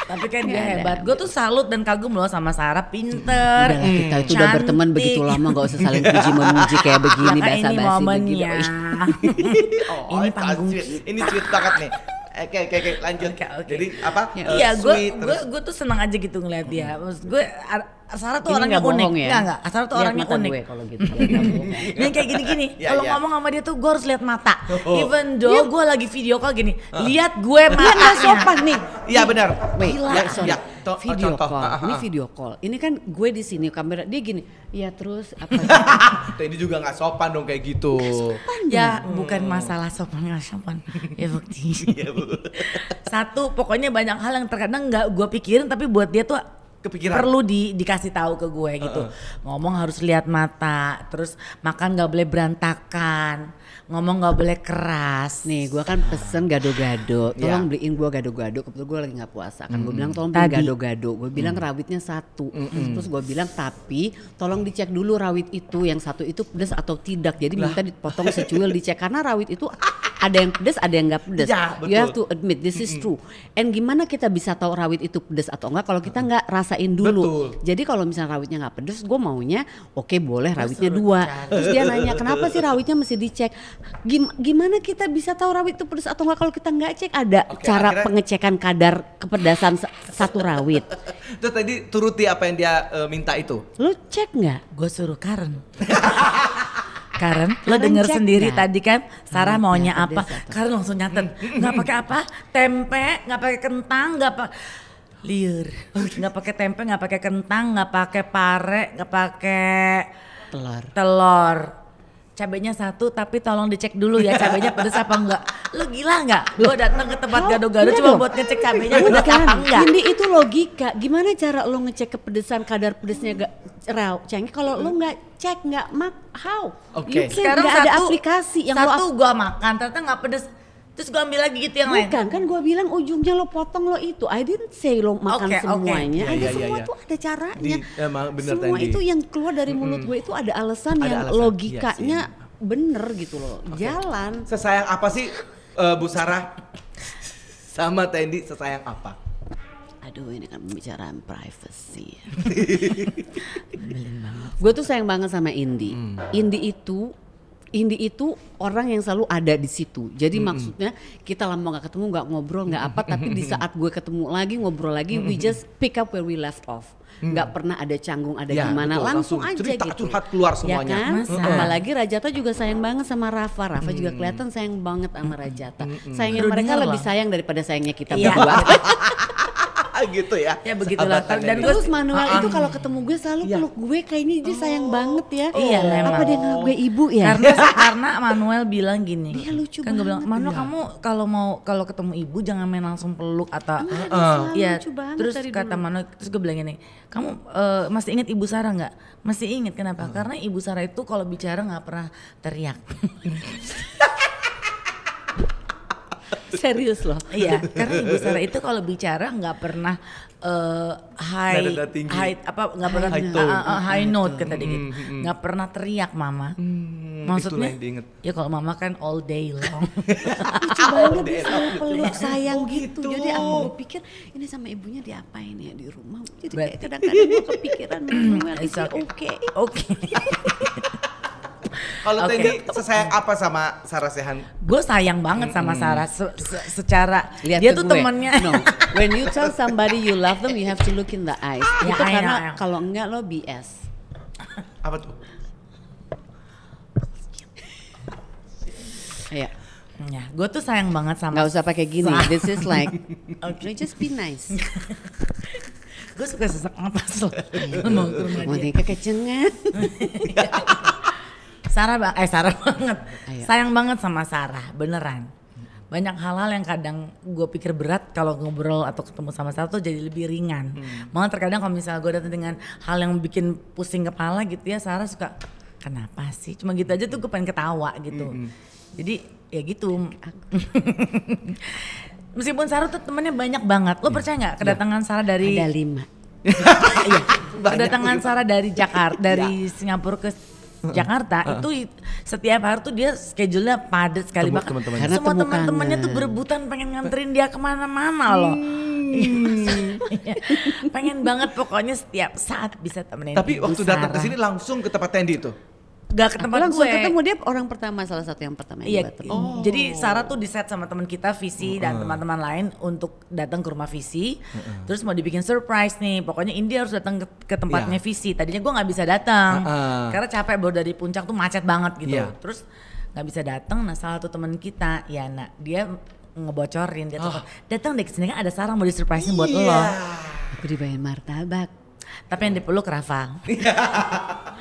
Tapi kan dia hebat. Gue tuh salut dan kagum loh sama Sarah pinter. Udah, iya, kita itu cantik. udah berteman begitu lama gak usah saling puji memuji kayak begini bahasa basi begini. oh, ini panggung. Ini sweet banget nih oke oke oke lanjut. Okay, okay. Jadi apa? Iya, gue gue gue tuh seneng aja gitu ngeliat dia. Hmm. Maksud gue Asara tuh Ini orangnya gak unik, ya? enggak enggak. Asara tuh orangnya unik. Gue kalau gitu. Yang kayak gini-gini, ya, kalau ya. ngomong sama dia tuh gue harus lihat mata. Oh. Even though yeah. gue lagi video call gini, lihat gue mata. Dia sopan nih. Iya benar. Wait, Gila. Ya, Ya To, video oh, contoh. call. Ah, ah, ini ah. video call. Ini kan gue di sini kamera dia gini. Ya terus apa? ini juga nggak sopan dong kayak gitu. sopan ya, hmm. bukan masalah sopan nggak sopan. ya bukti. Iya, Satu, pokoknya banyak hal yang terkadang nggak gue pikirin tapi buat dia tuh kepikiran perlu di dikasih tahu ke gue gitu uh -uh. ngomong harus lihat mata terus makan nggak boleh berantakan ngomong nggak boleh keras. Nih, gue kan ah. pesen gado-gado. Iya. Tolong yeah. beliin gue gado-gado. Kebetulan gue lagi nggak puasa. Kan mm. gue bilang tolong beliin gado-gado. Gue bilang mm. rawitnya satu. Mm -mm. Terus gue bilang tapi tolong dicek dulu rawit itu yang satu itu pedas atau tidak. Jadi minta dipotong secuil dicek karena rawit itu ada yang pedas, ada yang nggak pedas. Ya, betul. You have to admit this is true. And gimana kita bisa tahu rawit itu pedas atau enggak kalau kita nggak rasain dulu. Betul. Jadi kalau misalnya rawitnya nggak pedas, gue maunya oke okay, boleh rawitnya dua. Terus dia nanya kenapa sih rawitnya mesti dicek? gim gimana kita bisa tahu rawit itu pedas atau enggak kalau kita nggak cek ada okay, cara akhirnya... pengecekan kadar kepedasan satu rawit. Terus tadi turuti apa yang dia uh, minta itu? Lu cek nggak? Gue suruh Karen. Karen, lo denger sendiri gak? tadi kan Sarah hmm, maunya apa? Karen langsung nyatet, nggak pakai apa? Tempe, nggak pakai kentang, nggak pakai liur, nggak pakai tempe, nggak pakai kentang, nggak pakai pare, nggak pakai telur. Telur cabenya satu tapi tolong dicek dulu ya cabenya pedes apa enggak lu gila enggak lu datang ke tempat gado-gado iya cuma loh. buat ngecek cabenya pedes iya kan? apa enggak ini itu logika gimana cara lu ngecek kepedesan kadar pedesnya enggak raw cengeng kalau lu enggak hmm. cek enggak mak how okay. sekarang gak satu, ada aplikasi yang satu lu... gua makan ternyata enggak pedes Terus gue ambil lagi gitu yang Bukan, lain. Bukan kan gue bilang ujungnya oh, lo potong lo itu. I didn't say lo makan okay, semuanya. Okay. Ya, ada ya, semua ya. tuh ada caranya. Di, ya, bener semua tadi. itu yang keluar dari mulut mm -hmm. gue itu ada alasan ada yang alasan. Iya logikanya ya, bener gitu loh. Okay. Jalan. Sesayang apa sih uh, Bu Sarah sama Tendi sesayang apa? Aduh ini kan pembicaraan privacy. Ya. Gue tuh sayang banget sama Indi. Hmm. Indi itu Indi itu orang yang selalu ada di situ. Jadi mm-hmm. maksudnya kita lama nggak ketemu, nggak ngobrol, nggak apa, tapi di saat gue ketemu lagi, ngobrol lagi, we just pick up where we left off. Mm. Nggak mm. pernah ada canggung, ada ya, gimana, betul, langsung, langsung aja gitu. curhat keluar semuanya. Ya kan? mm -hmm. Apalagi Rajata juga sayang banget sama Rafa. Rafa mm. juga kelihatan sayang banget sama Rajata. Mm. Sayangnya Rudinya mereka lah. lebih sayang daripada sayangnya kita iya. berdua. gitu ya. Ya begitu begitulah. Dan gue terus Manuel ah, itu ah. kalau ketemu gue selalu iya. peluk gue kayaknya dia sayang oh. banget ya. Oh. Iya memang. Apa dia nganggap gue ibu ya? Karena karena Manuel bilang gini. Dia lucu kan gue bilang, "Manuel iya. kamu kalau mau kalau ketemu ibu jangan main langsung peluk atau ah. Iya. Uh. Terus kata Manuel terus gue bilang gini, "Kamu uh, masih ingat ibu Sarah nggak?" Masih ingat kenapa? Hmm. Karena ibu Sarah itu kalau bicara nggak pernah teriak. Serius loh. Iya, karena Ibu Sarah itu kalau bicara nggak pernah uh, high high apa nggak pernah high, tone. Uh, uh, high note kata dia gitu. Mm, mm, mm. Nggak pernah teriak mama. Hmm, Maksudnya ya kalau mama kan all day long. Coba banget bisa peluk sayang oh, gitu. gitu. Jadi aku pikir ini sama ibunya diapain ya di rumah. Jadi kayak kadang-kadang mau kepikiran mama oke. Oke. Kalau okay. tadi sesayang apa sama Sarah Sehan? Gue sayang banget mm -hmm. sama Sarah se se secara Lihat dia tuh temennya. No. When you tell somebody you love them, you have to look in the eyes. Ah, Itu iya, karena iya, iya. kalau enggak lo BS. Apa tuh? Iya. Ya, gue tuh sayang banget sama. Gak usah pakai gini. This is like, okay. just be nice. gue suka sesak nafas loh. Mau ke kecengan. Sarah ba eh Sarah banget. Ayo. Iya. Sayang banget sama Sarah, beneran. Hmm. Banyak hal-hal yang kadang gue pikir berat kalau ngobrol atau ketemu sama Sarah tuh jadi lebih ringan. Hmm. Malah terkadang kalau misalnya gue datang dengan hal yang bikin pusing kepala gitu ya, Sarah suka kenapa sih? Cuma gitu aja tuh gue pengen ketawa gitu. Hmm. Jadi ya gitu. Meskipun Sarah tuh temennya banyak banget. Lo ya. percaya nggak iya. kedatangan ya. Sarah dari? Ada lima. Iya. kedatangan Sarah dari Jakarta, dari ya. Singapura ke Jakarta uh. itu setiap hari tuh dia schedule-nya padat sekali Temu, temen -temen. semua teman-temannya tuh berebutan pengen nganterin dia kemana-mana loh hmm. pengen banget pokoknya setiap saat bisa temenin tapi waktu datang ke sini langsung ke tempat Tendi itu gak ke tempat langsung gue. ketemu dia orang pertama salah satu yang pertama yang iya, oh. Jadi oh. Sarah tuh di set sama teman kita Visi uh -uh. dan teman-teman lain untuk datang ke rumah Visi. Uh -uh. Terus mau dibikin surprise nih. Pokoknya India harus datang ke, ke tempatnya yeah. Tadinya gue nggak bisa datang uh -uh. karena capek baru dari puncak tuh macet banget gitu. Yeah. Terus nggak bisa datang. Nah salah satu teman kita Yana dia ngebocorin dia oh. datang deh sini kan ada Sarah mau di surprise yeah. buat iya. lo. Aku dibayar martabak. Tapi yang dipeluk Rafa.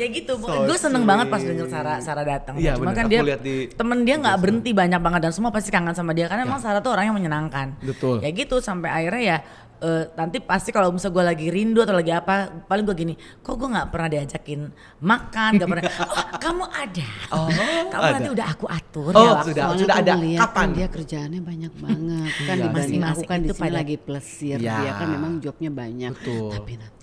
ya gitu so gue seneng sweet. banget pas denger Sarah Sarah datang ya, cuma bener. kan dia di temen dia nggak berhenti banyak banget dan semua pasti kangen sama dia karena ya. emang Sarah tuh orang yang menyenangkan betul ya gitu sampai akhirnya ya uh, nanti pasti kalau misalnya gue lagi rindu atau lagi apa paling gue gini kok gue nggak pernah diajakin makan gak pernah oh, kamu ada oh, kamu ada. nanti udah aku atur oh, ya waktu. sudah sudah ada kan kapan dia kerjaannya banyak banget kan iya, dibanding masing kan di sini lagi plesir ya. dia kan memang jobnya banyak Betul. tapi nanti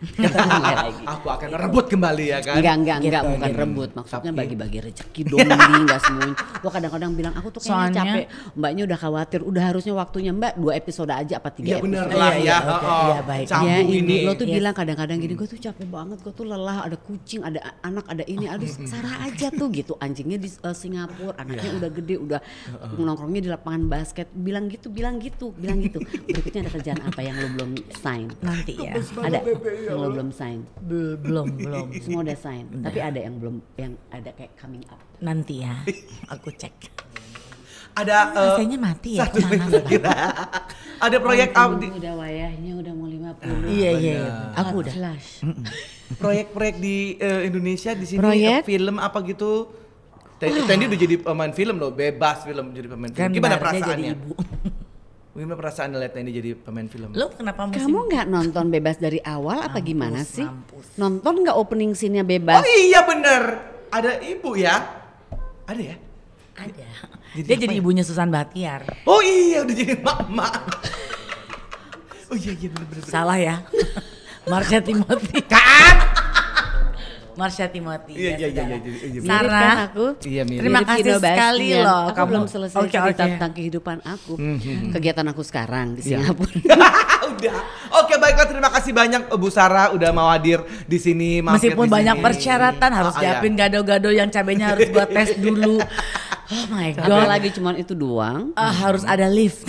Iya aku akan rebut kembali ya kan enggak enggak enggak gitu, bukan rebut maksudnya bagi-bagi rezeki dong ini enggak semuanya gua kadang-kadang bilang aku tuh kayaknya Soalnya, capek mbaknya udah khawatir udah harusnya waktunya mbak dua episode aja apa tiga ya, bener benar lah iya, ya, Iya okay. ya baik ya ini lo tuh yes. Iya. bilang kadang-kadang gini hmm. gue tuh capek banget gue tuh lelah ada kucing ada anak ada ini oh. aduh sarah aja tuh gitu anjingnya di uh, Singapura anaknya udah gede udah nongkrongnya di lapangan basket bilang gitu bilang gitu bilang gitu berikutnya ada kerjaan apa yang lo belum sign nanti ya ada semua belum sign. Belum, belum. Semua udah sign. nah. Tapi ada yang belum yang ada kayak coming up. Nanti ya, aku cek. ada ah, uh, mati ya satu kemana kira. ada proyek oh, di... udah wayahnya udah mau 50 ah, iya iya, iya. aku udah flash proyek-proyek di uh, Indonesia di sini proyek? film apa gitu Tadi udah jadi pemain film loh, bebas film jadi pemain film. Kan Gimana perasaannya? Jadi ibu. Gimana perasaan lihat ini jadi pemain film? Lo kenapa musim? Kamu nggak nonton bebas dari awal apa gimana gimana sih? Nonton nggak opening scene-nya bebas? Oh iya bener, ada ibu ya? Ada ya? Ada. Jadi Dia jadi ya? ibunya Susan Batiar. Oh iya udah jadi mama. oh iya iya bener bener. Salah ya. Marcia Timothy. Kak! Marsha Timothy. Iya, iya, iya, iya. Sarah, aku. Iya, mirip. Terima kasih sekali ya. loh. Aku kamu. belum selesai okay, cerita okay. tentang kehidupan aku. Mm-hmm. Kegiatan aku sekarang di Singapura. udah. Oke, baiklah terima kasih banyak Bu Sarah udah mau hadir di sini. Meskipun di banyak sini. persyaratan harus oh, siapin iya. gado-gado yang cabenya harus buat tes dulu. Oh my god. Ada lagi cuman itu doang. Uh, harus ada lift.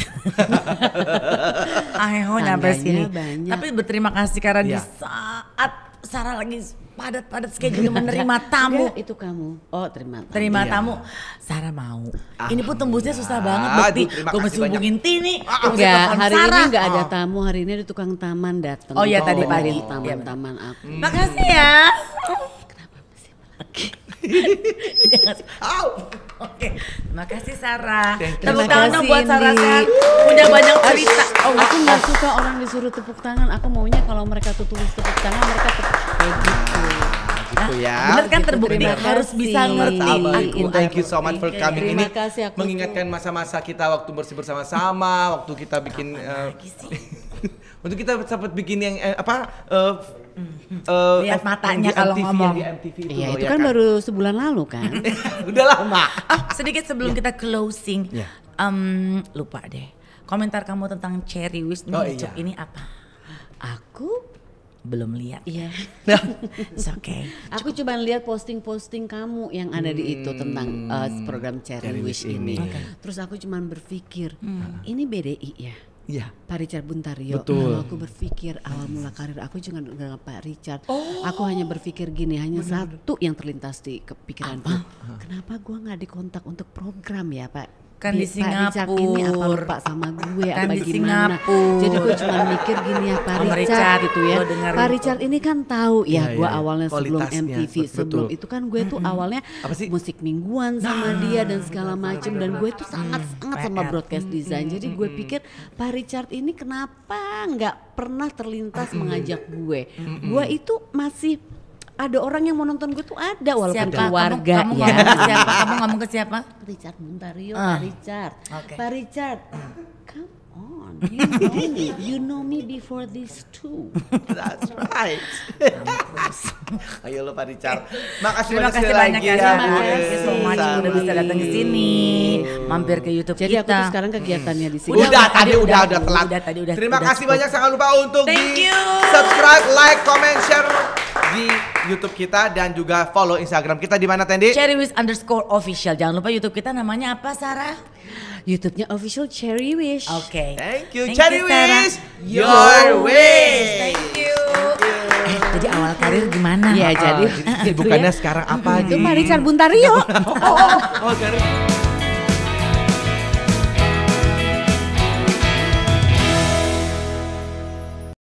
Ayo nyampe sini. Banyak. Tapi berterima kasih karena yeah. di saat Sarah lagi padat-padat schedule menerima tamu. Enggak, itu kamu. Oh, terima tamu. Terima iya. tamu. Sarah mau. Ah, ini pun tembusnya susah iya. banget Berarti Gue mesti hubungin Tini. Ah, ah. enggak, hari Sarah. ini enggak ada oh. tamu. Hari ini ada tukang taman datang. Oh iya oh, tadi pagi. Taman-taman iya. aku. Hmm. Makasih ya. Kenapa masih lagi? Oke, okay. makasih Sarah. Tepuk tangan dong buat Sarah Sarah. Kan? punya banyak cerita. Oh, aku nggak suka orang disuruh tepuk tangan. Aku maunya kalau mereka tuh tulis tepuk tangan, mereka tepuk kayak gitu aku ya. Iya. Bener kan terbukti terima harus bisa ngerti aku. Thank you so much for coming terima ini. Kasih aku mengingatkan masa-masa kita waktu bersih bersama-sama, waktu kita bikin uh, eh, untuk kita sempat bikin yang eh, apa uh, uh, lihat matanya MTV, kalau ngomong. MTV itu, iya, loh, itu ya kan, kan baru sebulan lalu kan. Udah lama. Oh, ah, oh, sedikit sebelum ya. kita closing. ya. Um, lupa deh. Komentar kamu tentang Cherry Wish oh, iya. ini apa? Aku belum lihat. Iya. Yeah. It's okay. Aku cuma lihat posting-posting kamu yang ada di itu hmm. tentang uh, program Cherry Wish ini. Okay. Terus aku cuma berpikir, hmm. ini BDI ya. Iya. Pak Richard Buntario. Betul. Kalau nah, aku berpikir awal mula karir aku juga dengan Pak Richard. Oh. Aku hanya berpikir gini, hanya Bener. satu yang terlintas di kepikiranku. Kenapa gua nggak dikontak untuk program ya, Pak? kan di di Singapura. Pak Richard ini apa lupa sama gue kan apa di gimana. Singapura. Jadi gue cuma mikir gini ya Pak Richard, Richard gitu ya. Pak Richard itu. ini kan tahu ya, ya gue ya, iya. awalnya sebelum MTV betul. sebelum itu kan gue tuh hmm. awalnya apa sih? musik mingguan sama nah, dia dan segala macem dan gue tuh sangat hmm, sangat sama broadcast hmm, design. Jadi gue pikir Pak Richard ini kenapa nggak pernah terlintas mengajak gue. Gue itu masih ada orang yang mau nonton gue tuh ada walaupun siapa? keluarga kamu, kamu ya. Ngomong ke siapa? Kamu ngomong ke siapa? Richard Montario, uh. Ah. Pak Richard. Okay. Pak Richard, hmm. come on, you know me, you know me before this too. That's right. Ayo lo Pak Richard. Makasih Terima kasih banyak ya. ya. Terima kasih so much udah bisa datang ke sini, hmm. mampir ke YouTube Jadi kita. Jadi aku sekarang kegiatannya di sini. Udah, udah tadi udah udah telat. Udah, tadi udah. Terima udah, kasih banyak jangan lupa untuk Thank di you. subscribe, like, comment, share di YouTube kita dan juga follow Instagram kita di mana Tendi? Cherrywish underscore official. Jangan lupa YouTube kita namanya apa Sarah? YouTube-nya official Cherry Wish. Oke. Okay. Thank you Cherrywish Cherry you, Wish. Your, wish. Thank you. Eh, jadi awal karir gimana? Iya, jadi ah, ah, gitu bukannya ya. sekarang apa? Itu Marican Buntario. oh, oh, oh, oh,